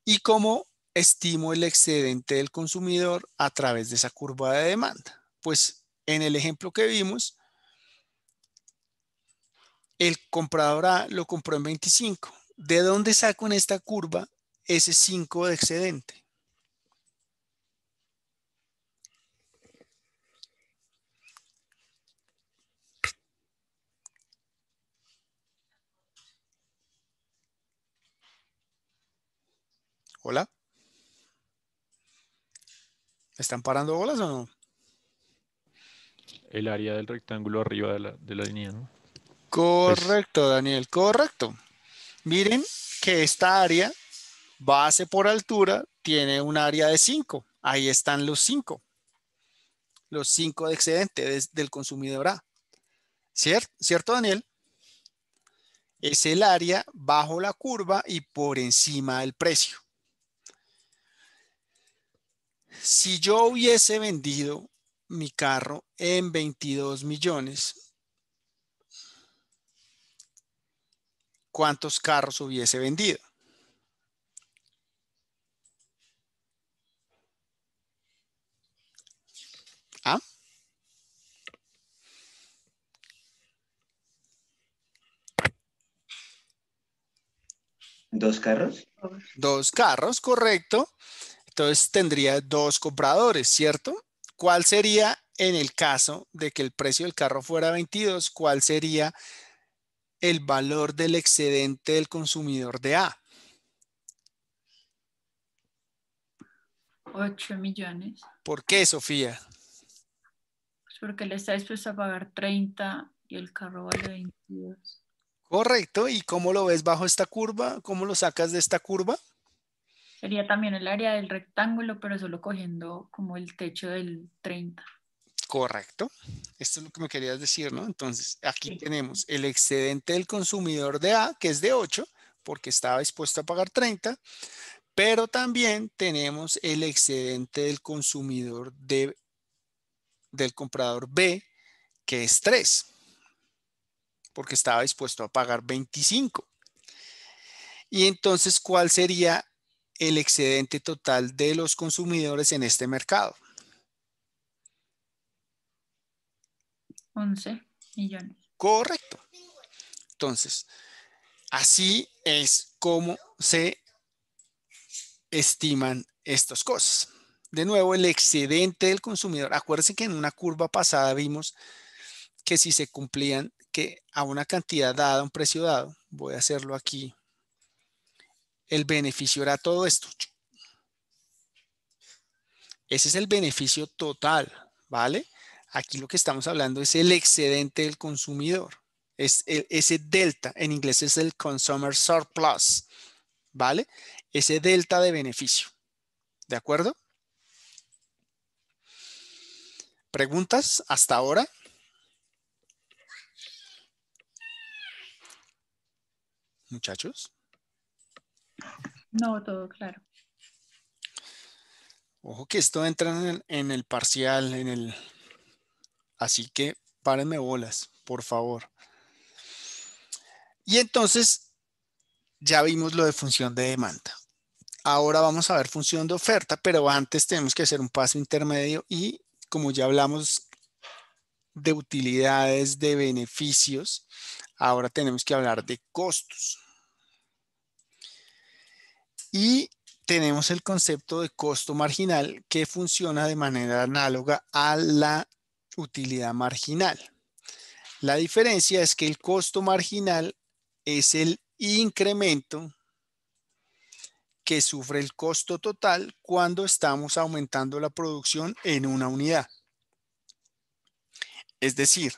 S1: ¿Y cómo estimo el excedente del consumidor a través de esa curva de demanda? Pues en el ejemplo que vimos, el comprador A lo compró en 25. ¿De dónde saco en esta curva ese 5 de excedente? Hola. ¿Están parando bolas o no? El área del rectángulo arriba de la, línea, ¿no? Correcto, Daniel, correcto. Miren que esta área, base por altura, tiene un área de 5. Ahí están los 5. Los 5 de excedente del consumidor A. ¿Cierto, ¿Cierto, Daniel? Es el área bajo la curva y por encima del precio. Si yo hubiese vendido mi carro en 22 millones, ¿cuántos carros hubiese vendido? ¿Ah? ¿Dos carros? Dos carros, correcto. Entonces tendría dos compradores, ¿cierto? ¿Cuál sería en el caso de que el precio del carro fuera 22? ¿Cuál sería el valor del excedente del consumidor de A?
S2: 8 millones.
S1: ¿Por qué, Sofía?
S2: Pues porque le está dispuesto a pagar 30 y el carro vale
S1: 22. Correcto. ¿Y cómo lo ves bajo esta curva? ¿Cómo lo sacas de esta curva?
S2: Sería también el área del rectángulo, pero solo cogiendo como el techo del 30.
S1: Correcto. Esto es lo que me querías decir, ¿no? Entonces, aquí tenemos el excedente del consumidor de A, que es de 8, porque estaba dispuesto a pagar 30, pero también tenemos el excedente del consumidor de, del comprador B, que es 3, porque estaba dispuesto a pagar 25. Y entonces, ¿cuál sería el excedente total de los consumidores en este mercado?
S2: 11 millones.
S1: Correcto. Entonces, así es como se estiman estas cosas. De nuevo, el excedente del consumidor. Acuérdense que en una curva pasada vimos que si se cumplían que a una cantidad dada, un precio dado, voy a hacerlo aquí el beneficio era todo esto. Ese es el beneficio total, ¿vale? Aquí lo que estamos hablando es el excedente del consumidor. Es ese delta, en inglés es el consumer surplus, ¿vale? Ese delta de beneficio, ¿de acuerdo? ¿Preguntas hasta ahora? Muchachos.
S2: No, todo claro.
S1: Ojo que esto entra en el, parcial, en el... Así que párenme bolas, por favor. Y entonces ya vimos lo de función de demanda. Ahora vamos a ver función de oferta, pero antes tenemos que hacer un paso intermedio y como ya hablamos de utilidades, de beneficios, ahora tenemos que hablar de costos. Y tenemos el concepto de costo marginal que funciona de manera análoga a la utilidad marginal. La diferencia es que el costo marginal es el incremento que sufre el costo total cuando estamos aumentando la producción en una unidad. Es decir,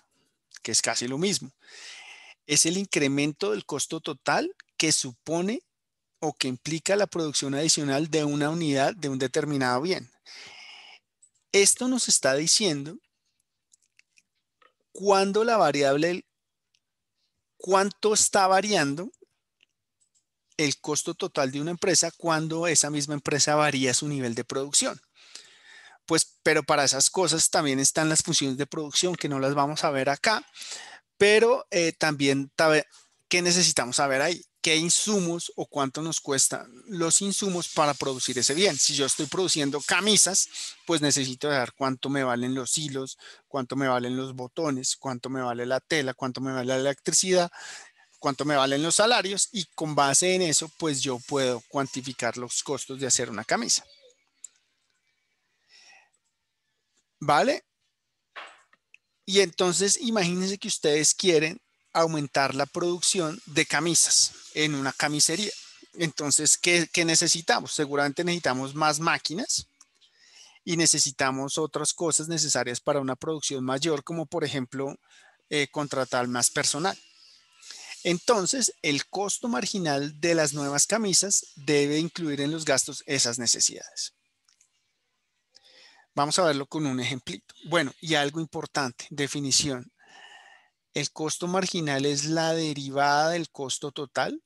S1: que es casi lo mismo. Es el incremento del costo total que supone o que implica la producción adicional de una unidad de un determinado bien. Esto nos está diciendo cuándo la variable, cuánto está variando el costo total de una empresa cuando esa misma empresa varía su nivel de producción. Pues, pero para esas cosas también están las funciones de producción que no las vamos a ver acá, pero eh, también, ¿qué necesitamos saber ahí? qué insumos o cuánto nos cuestan los insumos para producir ese bien. Si yo estoy produciendo camisas, pues necesito saber cuánto me valen los hilos, cuánto me valen los botones, cuánto me vale la tela, cuánto me vale la electricidad, cuánto me valen los salarios y con base en eso, pues yo puedo cuantificar los costos de hacer una camisa. ¿Vale? Y entonces imagínense que ustedes quieren aumentar la producción de camisas en una camisería. Entonces, ¿qué, necesitamos? Seguramente necesitamos más máquinas y necesitamos otras cosas necesarias para una producción mayor, como por ejemplo eh, contratar más personal. Entonces, el costo marginal de las nuevas camisas debe incluir en los gastos esas necesidades. Vamos a verlo con un ejemplito. Bueno, y algo importante, definición. ¿El costo marginal es la derivada del costo total?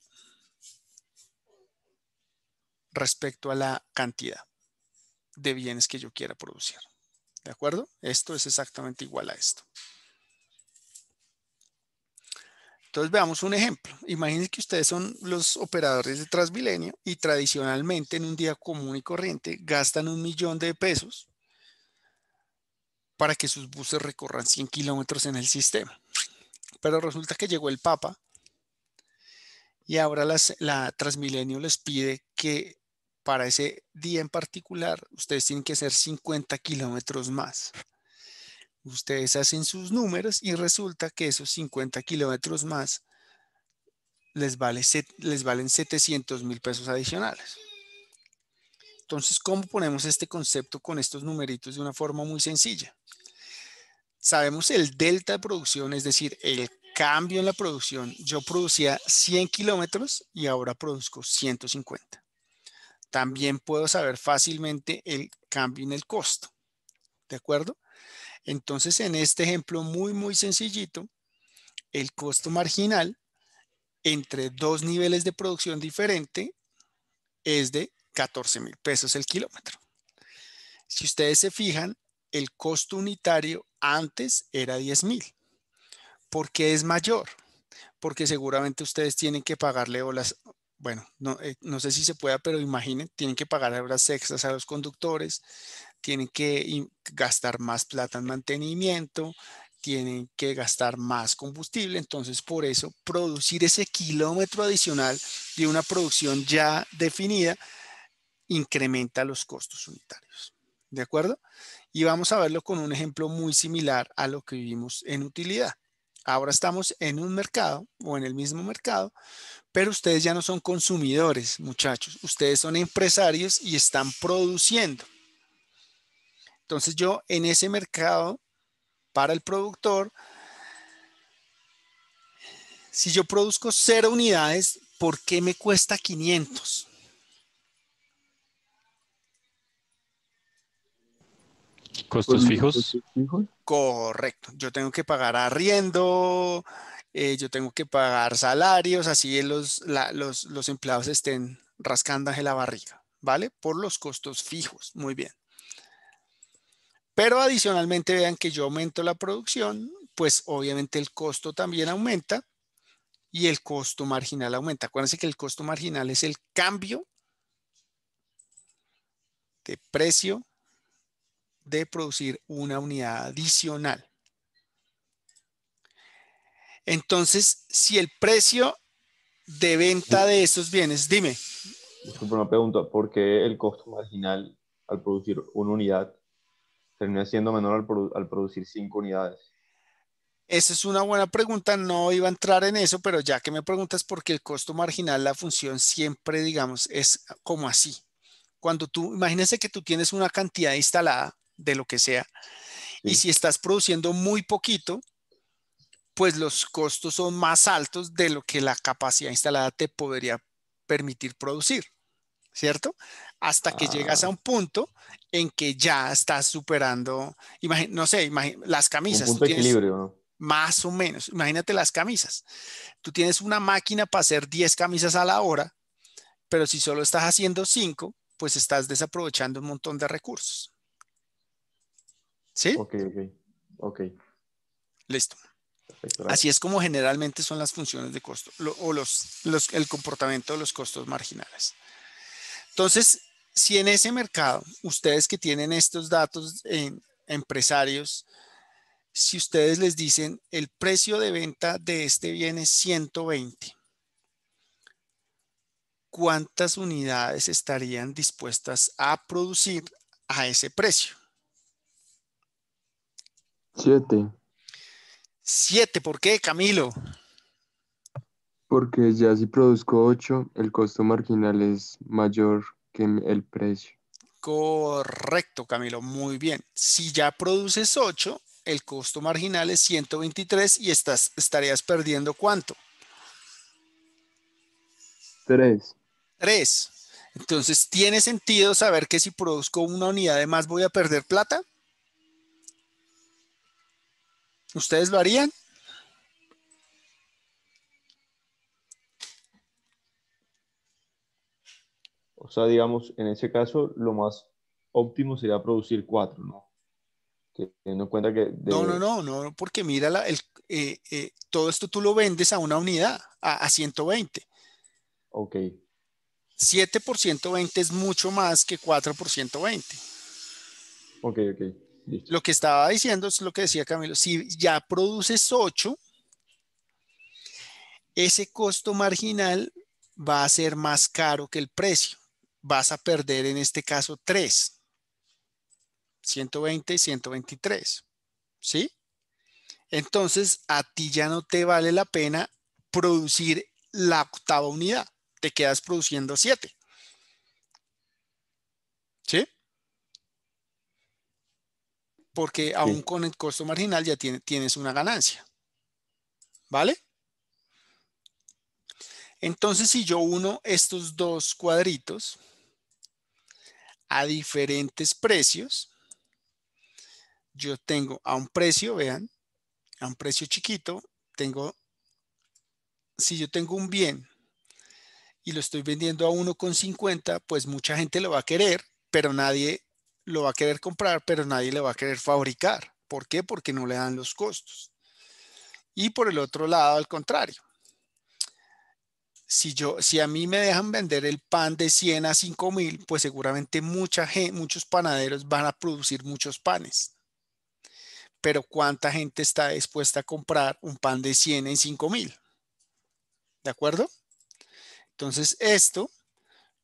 S1: respecto a la cantidad de bienes que yo quiera producir. ¿De acuerdo? Esto es exactamente igual a esto. Entonces veamos un ejemplo. Imaginen que ustedes son los operadores de Transmilenio y tradicionalmente en un día común y corriente gastan un millón de pesos para que sus buses recorran 100 kilómetros en el sistema. Pero resulta que llegó el Papa y ahora la Transmilenio les pide que para ese día en particular ustedes tienen que hacer 50 kilómetros más. Ustedes hacen sus números y resulta que esos 50 kilómetros más les, les valen 700 mil pesos adicionales. Entonces, ¿cómo ponemos este concepto con estos numeritos de una forma muy sencilla? sabemos el delta de producción, es decir, el cambio en la producción. Yo producía 100 kilómetros y ahora produzco 150. También puedo saber fácilmente el cambio en el costo. ¿De acuerdo? Entonces, en este ejemplo muy, muy sencillito, el costo marginal entre dos niveles de producción diferente es de 14 mil pesos el kilómetro. Si ustedes se fijan, el costo unitario antes era 10 mil. ¿Por qué es mayor? Porque seguramente ustedes tienen que pagarle olas, bueno, no, eh, no sé si se pueda, pero imaginen, tienen que pagar horas extras a los conductores, tienen que gastar más plata en mantenimiento, tienen que gastar más combustible. Entonces, por eso, producir ese kilómetro adicional de una producción ya definida incrementa los costos unitarios. ¿de acuerdo? Y vamos a verlo con un ejemplo muy similar a lo que vivimos en utilidad. Ahora estamos en un mercado o en el mismo mercado, pero ustedes ya no son consumidores, muchachos. Ustedes son empresarios y están produciendo. Entonces yo en ese mercado, para el productor, si yo produzco cero unidades, ¿por qué me cuesta 500? ¿Costos fijos? Correcto. Yo tengo que pagar arriendo, eh, yo tengo que pagar salarios, así los, los, los empleados estén rascándose la barriga, ¿vale? Por los costos fijos. Muy bien. Pero adicionalmente vean que yo aumento la producción, pues obviamente el costo también aumenta y el costo marginal aumenta. Acuérdense que el costo marginal es el cambio de precio de producir una unidad adicional. Entonces, si el precio de venta de esos bienes, dime.
S3: Disculpa una pregunta, ¿por qué el costo marginal al producir una unidad termina siendo menor al, producir cinco unidades?
S1: Esa es una buena pregunta, no iba a entrar en eso, pero ya que me preguntas porque el costo marginal, la función siempre, digamos, es como así. Cuando tú, imagínense que tú tienes una cantidad instalada de lo que sea. Y si estás produciendo muy poquito, pues los costos son más altos de lo que la capacidad instalada te podría permitir producir, ¿cierto? Hasta que llegas a ah. un punto en que ya estás superando, no sé, las camisas. punto equilibrio, Más o menos. Imagínate las camisas. Tú tienes una máquina para hacer 10 camisas a la hora, pero si solo estás haciendo 5, pues estás desaprovechando un montón de recursos. ¿Sí? Ok, ok, Listo. Así es como generalmente son las funciones de costo o los, el comportamiento de los costos marginales. Entonces, si en ese mercado, ustedes que tienen estos datos en eh, empresarios, si ustedes les dicen el precio de venta de este bien es 120, ¿cuántas unidades estarían dispuestas a producir a ese precio? Siete. Siete, ¿por qué, Camilo?
S3: Porque ya si produzco ocho, el costo marginal es mayor que el precio.
S1: Correcto, Camilo, muy bien. Si ya produces ocho, el costo marginal es 123 y estás, estarías perdiendo cuánto? Tres. Tres. Entonces, ¿tiene sentido saber que si produzco una unidad de más voy a perder plata? ¿Ustedes varían
S3: O sea, digamos, en ese caso, lo más óptimo sería producir cuatro, ¿no? Teniendo en cuenta que... No, no,
S1: no, no, porque mira, el, eh, eh, todo esto tú lo vendes a una unidad, a, a 120. Ok. 7 por 120 es mucho más que 4 por 120. Ok, ok. Lo que estaba diciendo es lo que decía Camilo, si ya produces 8, ese costo marginal va a ser más caro que el precio. Vas a perder en este caso 3, 120 y 123, ¿sí? Entonces a ti ya no te vale la pena producir la octava unidad, te quedas produciendo 7. porque aún con el costo marginal ya tienes una ganancia. ¿Vale? Entonces, si yo uno estos dos cuadritos a diferentes precios, yo tengo a un precio, vean, a un precio chiquito, tengo, si yo tengo un bien y lo estoy vendiendo a 1,50, pues mucha gente lo va a querer, pero nadie lo va a querer comprar, pero nadie le va a querer fabricar. ¿Por qué? Porque no le dan los costos. Y por el otro lado, al contrario. Si, yo, si a mí me dejan vender el pan de 100 a 5 mil, pues seguramente mucha gente, muchos panaderos van a producir muchos panes. Pero ¿cuánta gente está dispuesta a comprar un pan de 100 en 5000? mil? ¿De acuerdo? Entonces, esto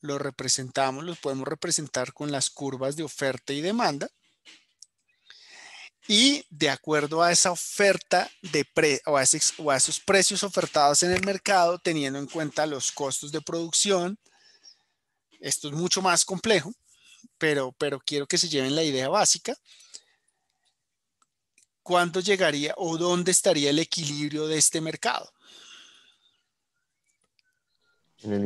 S1: lo representamos, los podemos representar con las curvas de oferta y demanda. Y de acuerdo a esa oferta de pre, o, a esos precios ofertados en el mercado, teniendo en cuenta los costos de producción, esto es mucho más complejo, pero, pero quiero que se lleven la idea básica. ¿Cuándo llegaría o dónde estaría el equilibrio de este mercado?
S3: En el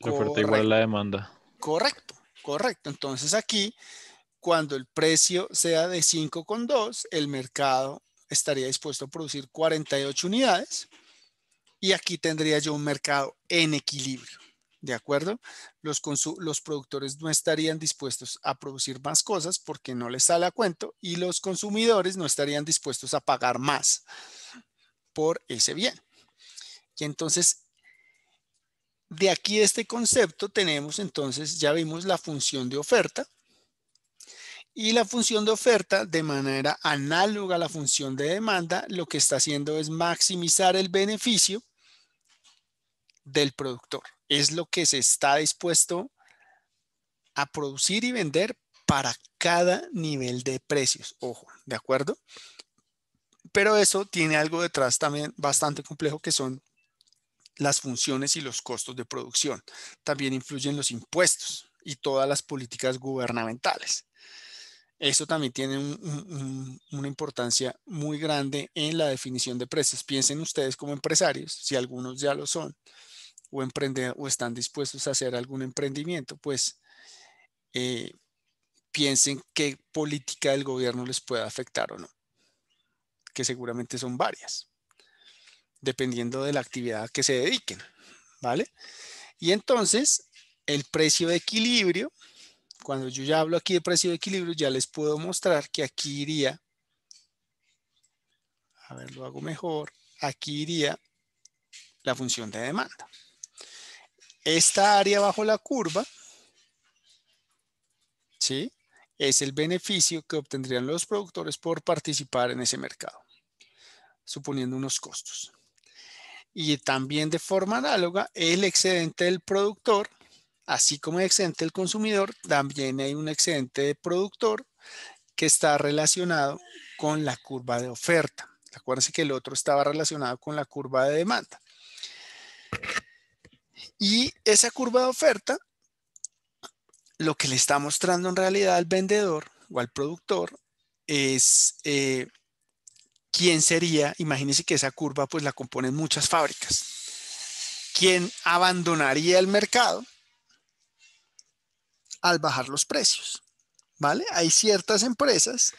S3: igual la demanda.
S1: Correcto, correcto. Entonces aquí, cuando el precio sea de 5,2, el mercado estaría dispuesto a producir 48 unidades y aquí tendría yo un mercado en equilibrio. ¿De acuerdo? Los, los productores no estarían dispuestos a producir más cosas porque no les sale a cuento y los consumidores no estarían dispuestos a pagar más por ese bien. Y entonces de aquí este concepto tenemos entonces, ya vimos la función de oferta. Y la función de oferta, de manera análoga a la función de demanda, lo que está haciendo es maximizar el beneficio del productor. Es lo que se está dispuesto a producir y vender para cada nivel de precios. Ojo, ¿de acuerdo? Pero eso tiene algo detrás también bastante complejo que son las funciones y los costos de producción. También influyen los impuestos y todas las políticas gubernamentales. Eso también tiene una importancia muy grande en la definición de precios. Piensen ustedes como empresarios, si algunos ya lo son, o, emprender, o están dispuestos a hacer algún emprendimiento, pues eh, piensen qué política del gobierno les puede afectar o no, que seguramente son varias dependiendo de la actividad que se dediquen, ¿vale? Y entonces, el precio de equilibrio, cuando yo ya hablo aquí de precio de equilibrio, ya les puedo mostrar que aquí iría, a ver, lo hago mejor, aquí iría la función de demanda. Esta área bajo la curva, ¿sí? Es el beneficio que obtendrían los productores por participar en ese mercado, suponiendo unos costos. Y también de forma análoga, el excedente del productor, así como el excedente del consumidor, también hay un excedente de productor que está relacionado con la curva de oferta. Acuérdense que el otro estaba relacionado con la curva de demanda. Y esa curva de oferta, lo que le está mostrando en realidad al vendedor o al productor es eh, quién sería, imagínense que esa curva pues la componen muchas fábricas, quién abandonaría el mercado al bajar los precios, ¿vale? Hay ciertas empresas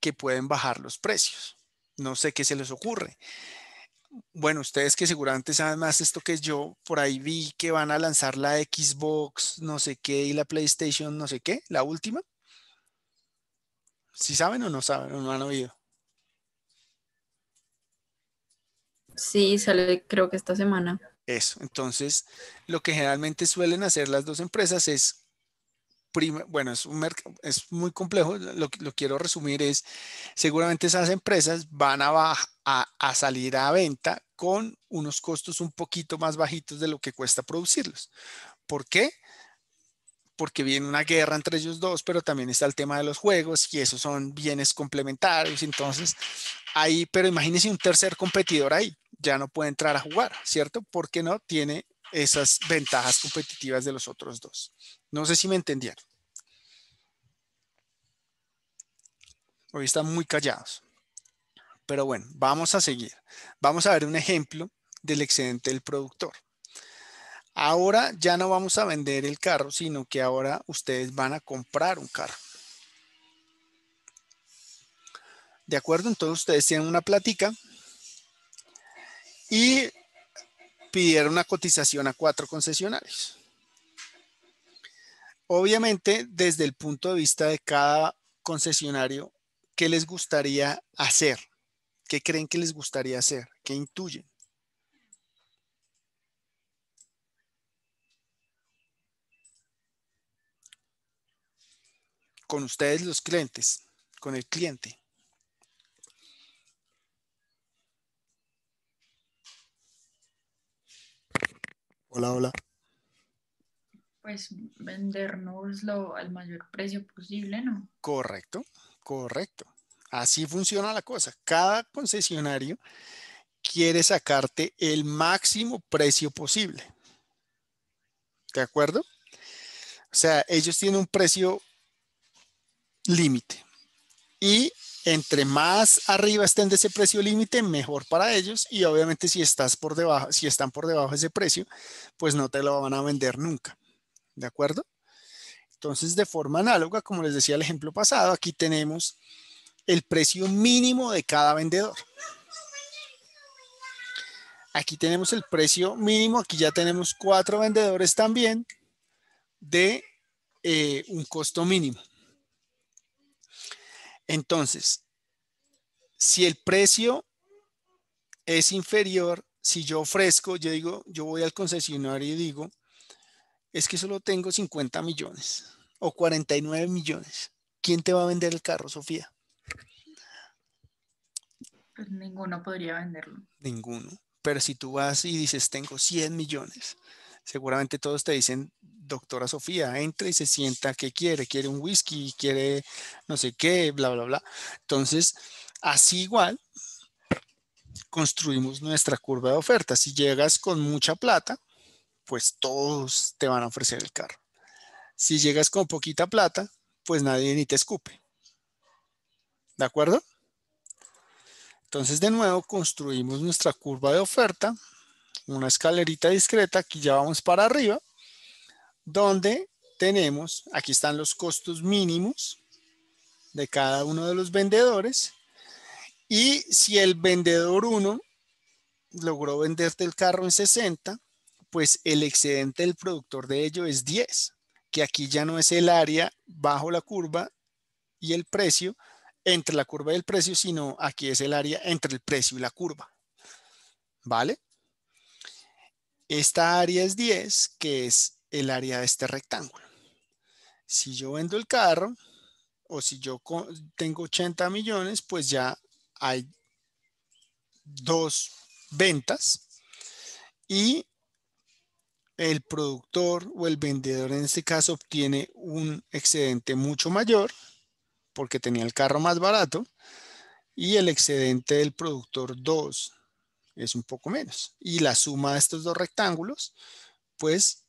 S1: que pueden bajar los precios. No sé qué se les ocurre. Bueno, ustedes que seguramente saben más esto que yo, por ahí vi que van a lanzar la Xbox, no sé qué, y la PlayStation, no sé qué, la última si saben o no saben o no han oído?
S2: Sí, sale creo que esta semana.
S1: Eso, entonces lo que generalmente suelen hacer las dos empresas es, bueno, es, un es muy complejo, lo, lo quiero resumir es, seguramente esas empresas van a, a, a salir a venta con unos costos un poquito más bajitos de lo que cuesta producirlos. ¿Por qué? porque viene una guerra entre ellos dos, pero también está el tema de los juegos y esos son bienes complementarios. Entonces, ahí, pero imagínense un tercer competidor ahí, ya no puede entrar a jugar, ¿cierto? Porque no tiene esas ventajas competitivas de los otros dos. No sé si me entendieron. Hoy están muy callados. Pero bueno, vamos a seguir. Vamos a ver un ejemplo del excedente del productor. Ahora ya no vamos a vender el carro, sino que ahora ustedes van a comprar un carro. ¿De acuerdo? Entonces ustedes tienen una platica y pidieron una cotización a cuatro concesionarios. Obviamente, desde el punto de vista de cada concesionario, ¿qué les gustaría hacer? ¿Qué creen que les gustaría hacer? ¿Qué intuyen? con ustedes los clientes, con el cliente. Hola, hola.
S2: Pues vendernoslo al mayor precio posible,
S1: ¿no? Correcto, correcto. Así funciona la cosa. Cada concesionario quiere sacarte el máximo precio posible. ¿De acuerdo? O sea, ellos tienen un precio límite. Y entre más arriba estén de ese precio límite, mejor para ellos. Y obviamente si estás por debajo, si están por debajo de ese precio, pues no te lo van a vender nunca. ¿De acuerdo? Entonces, de forma análoga, como les decía el ejemplo pasado, aquí tenemos el precio mínimo de cada vendedor. Aquí tenemos el precio mínimo, aquí ya tenemos cuatro vendedores también de eh, un costo mínimo. Entonces, si el precio es inferior, si yo ofrezco, yo digo, yo voy al concesionario y digo, es que solo tengo 50 millones o 49 millones. ¿Quién te va a vender el carro, Sofía?
S2: Pues ninguno podría venderlo.
S1: Ninguno. Pero si tú vas y dices, tengo 100 millones, seguramente todos te dicen, doctora Sofía, entra y se sienta, que quiere? ¿Quiere un whisky? ¿Quiere no sé qué? Bla, bla, bla. Entonces, así igual construimos nuestra curva de oferta. Si llegas con mucha plata, pues todos te van a ofrecer el carro. Si llegas con poquita plata, pues nadie ni te escupe. ¿De acuerdo? Entonces, de nuevo, construimos nuestra curva de oferta una escalerita discreta, aquí ya vamos para arriba, donde tenemos, aquí están los costos mínimos de cada uno de los vendedores, y si el vendedor 1 logró venderte el carro en 60, pues el excedente del productor de ello es 10, que aquí ya no es el área bajo la curva y el precio, entre la curva y el precio, sino aquí es el área entre el precio y la curva. ¿Vale? Esta área es 10, que es el área de este rectángulo. Si yo vendo el carro, o si yo tengo 80 millones, pues ya hay dos ventas y el productor o el vendedor en este caso obtiene un excedente mucho mayor porque tenía el carro más barato y el excedente del productor 2 es un poco menos. Y la suma de estos dos rectángulos, pues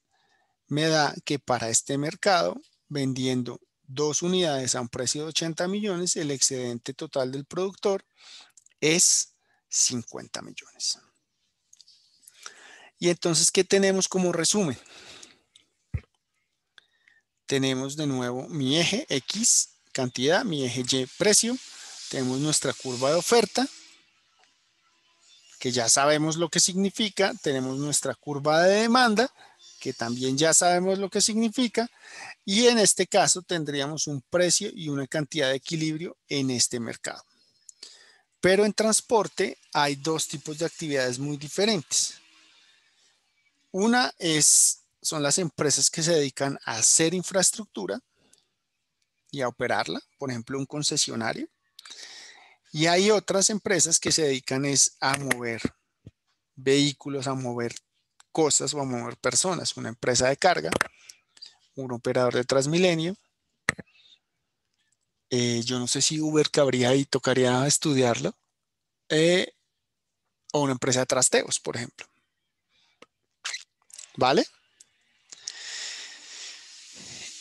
S1: me da que para este mercado, vendiendo dos unidades a un precio de 80 millones, el excedente total del productor es 50 millones. Y entonces, ¿qué tenemos como resumen? Tenemos de nuevo mi eje X cantidad, mi eje Y precio, tenemos nuestra curva de oferta, que ya sabemos lo que significa, tenemos nuestra curva de demanda, que también ya sabemos lo que significa, y en este caso tendríamos un precio y una cantidad de equilibrio en este mercado. Pero en transporte hay dos tipos de actividades muy diferentes. Una es, son las empresas que se dedican a hacer infraestructura y a operarla, por ejemplo, un concesionario y hay otras empresas que se dedican es a mover vehículos, a mover cosas o a mover personas. Una empresa de carga, un operador de Transmilenio. Eh, yo no sé si Uber cabría y tocaría estudiarlo. Eh, o una empresa de trasteos, por ejemplo. ¿Vale?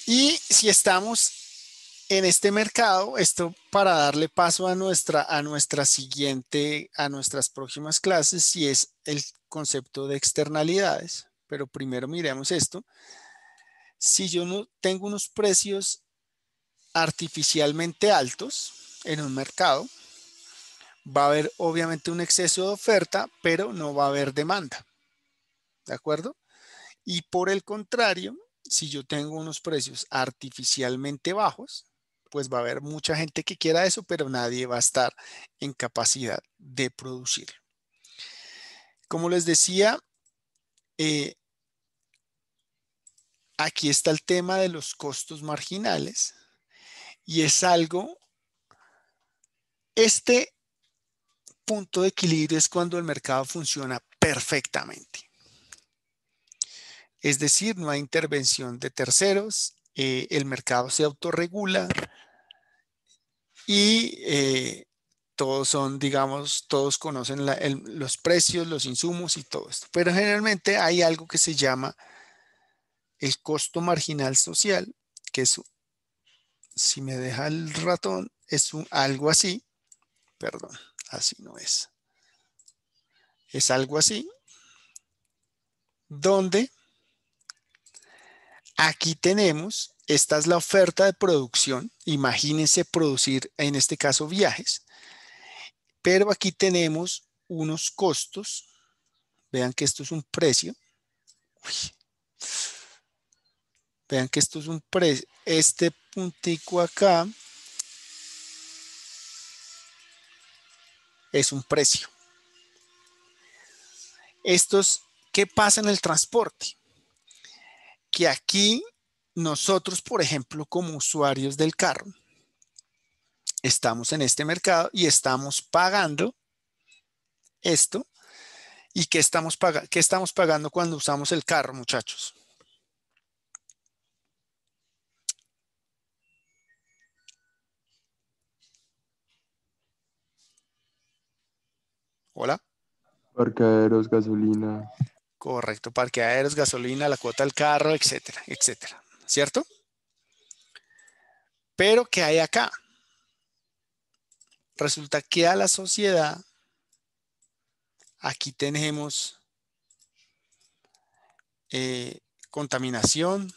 S1: Y si estamos en este mercado, esto para darle paso a nuestra, a nuestra siguiente, a nuestras próximas clases, si es el concepto de externalidades. Pero primero miremos esto. Si yo no tengo unos precios artificialmente altos en un mercado, va a haber obviamente un exceso de oferta, pero no va a haber demanda. ¿De acuerdo? Y por el contrario, si yo tengo unos precios artificialmente bajos, pues va a haber mucha gente que quiera eso, pero nadie va a estar en capacidad de producir Como les decía, eh, aquí está el tema de los costos marginales y es algo, este punto de equilibrio es cuando el mercado funciona perfectamente. Es decir, no hay intervención de terceros, eh, el mercado se autorregula, y eh, todos son, digamos, todos conocen los precios, los insumos y todo esto. Pero generalmente hay algo que se llama el costo marginal social, que es, si me deja el ratón, es algo así, perdón, así no es. Es algo así, donde aquí tenemos esta es la oferta de producción. Imagínense producir, en este caso, viajes. Pero aquí tenemos unos costos. Vean que esto es un precio. Vean que esto es un precio. Este puntico acá es un precio. Estos, ¿qué pasa en el transporte? Que aquí nosotros, por ejemplo, como usuarios del carro, estamos en este mercado y estamos pagando esto. ¿Y qué estamos, qué estamos pagando cuando usamos el carro, muchachos? Hola.
S3: Parqueaderos, gasolina.
S1: Correcto, parqueaderos, gasolina, la cuota del carro, etcétera, etcétera. ¿cierto? Pero ¿qué hay acá? Resulta que a la sociedad, aquí tenemos eh, contaminación,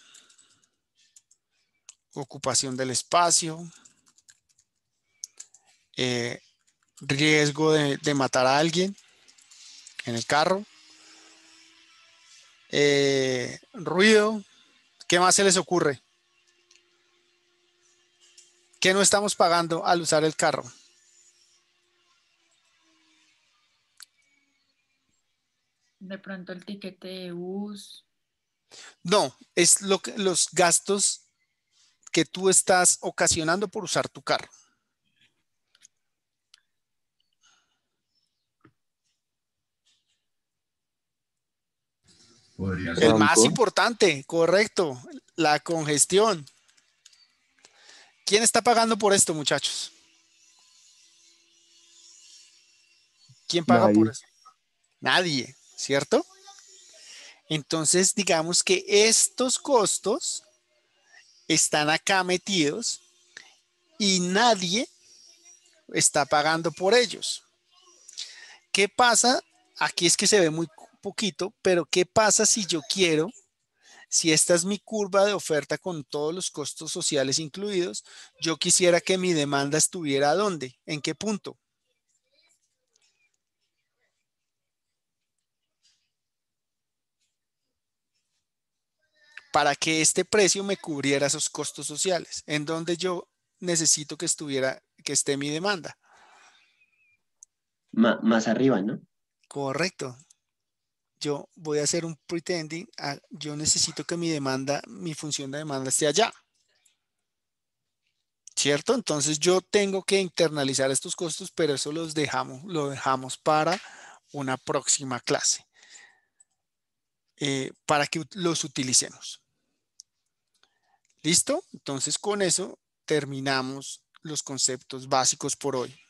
S1: ocupación del espacio, eh, riesgo de, matar a alguien en el carro, eh, ruido, ¿Qué más se les ocurre? ¿Qué no estamos pagando al usar el carro?
S2: De pronto el tiquete de bus.
S1: No, es lo que, los gastos que tú estás ocasionando por usar tu carro. El más importante, correcto, la congestión. ¿Quién está pagando por esto, muchachos? ¿Quién paga por eso? Nadie, ¿cierto? Entonces, digamos que estos costos están acá metidos y nadie está pagando por ellos. ¿Qué pasa? Aquí es que se ve muy poquito, pero ¿qué pasa si yo quiero? Si esta es mi curva de oferta con todos los costos sociales incluidos, yo quisiera que mi demanda estuviera ¿a dónde, en qué punto. Para que este precio me cubriera esos costos sociales, en donde yo necesito que estuviera, que esté mi demanda. más arriba, ¿no? Correcto, yo voy a hacer un pretending, yo necesito que mi demanda, mi función de demanda esté allá. ¿Cierto? Entonces yo tengo que internalizar estos costos, pero eso los dejamos, lo dejamos para una próxima clase. Eh, para que los utilicemos. ¿Listo? Entonces con eso terminamos los conceptos básicos por hoy.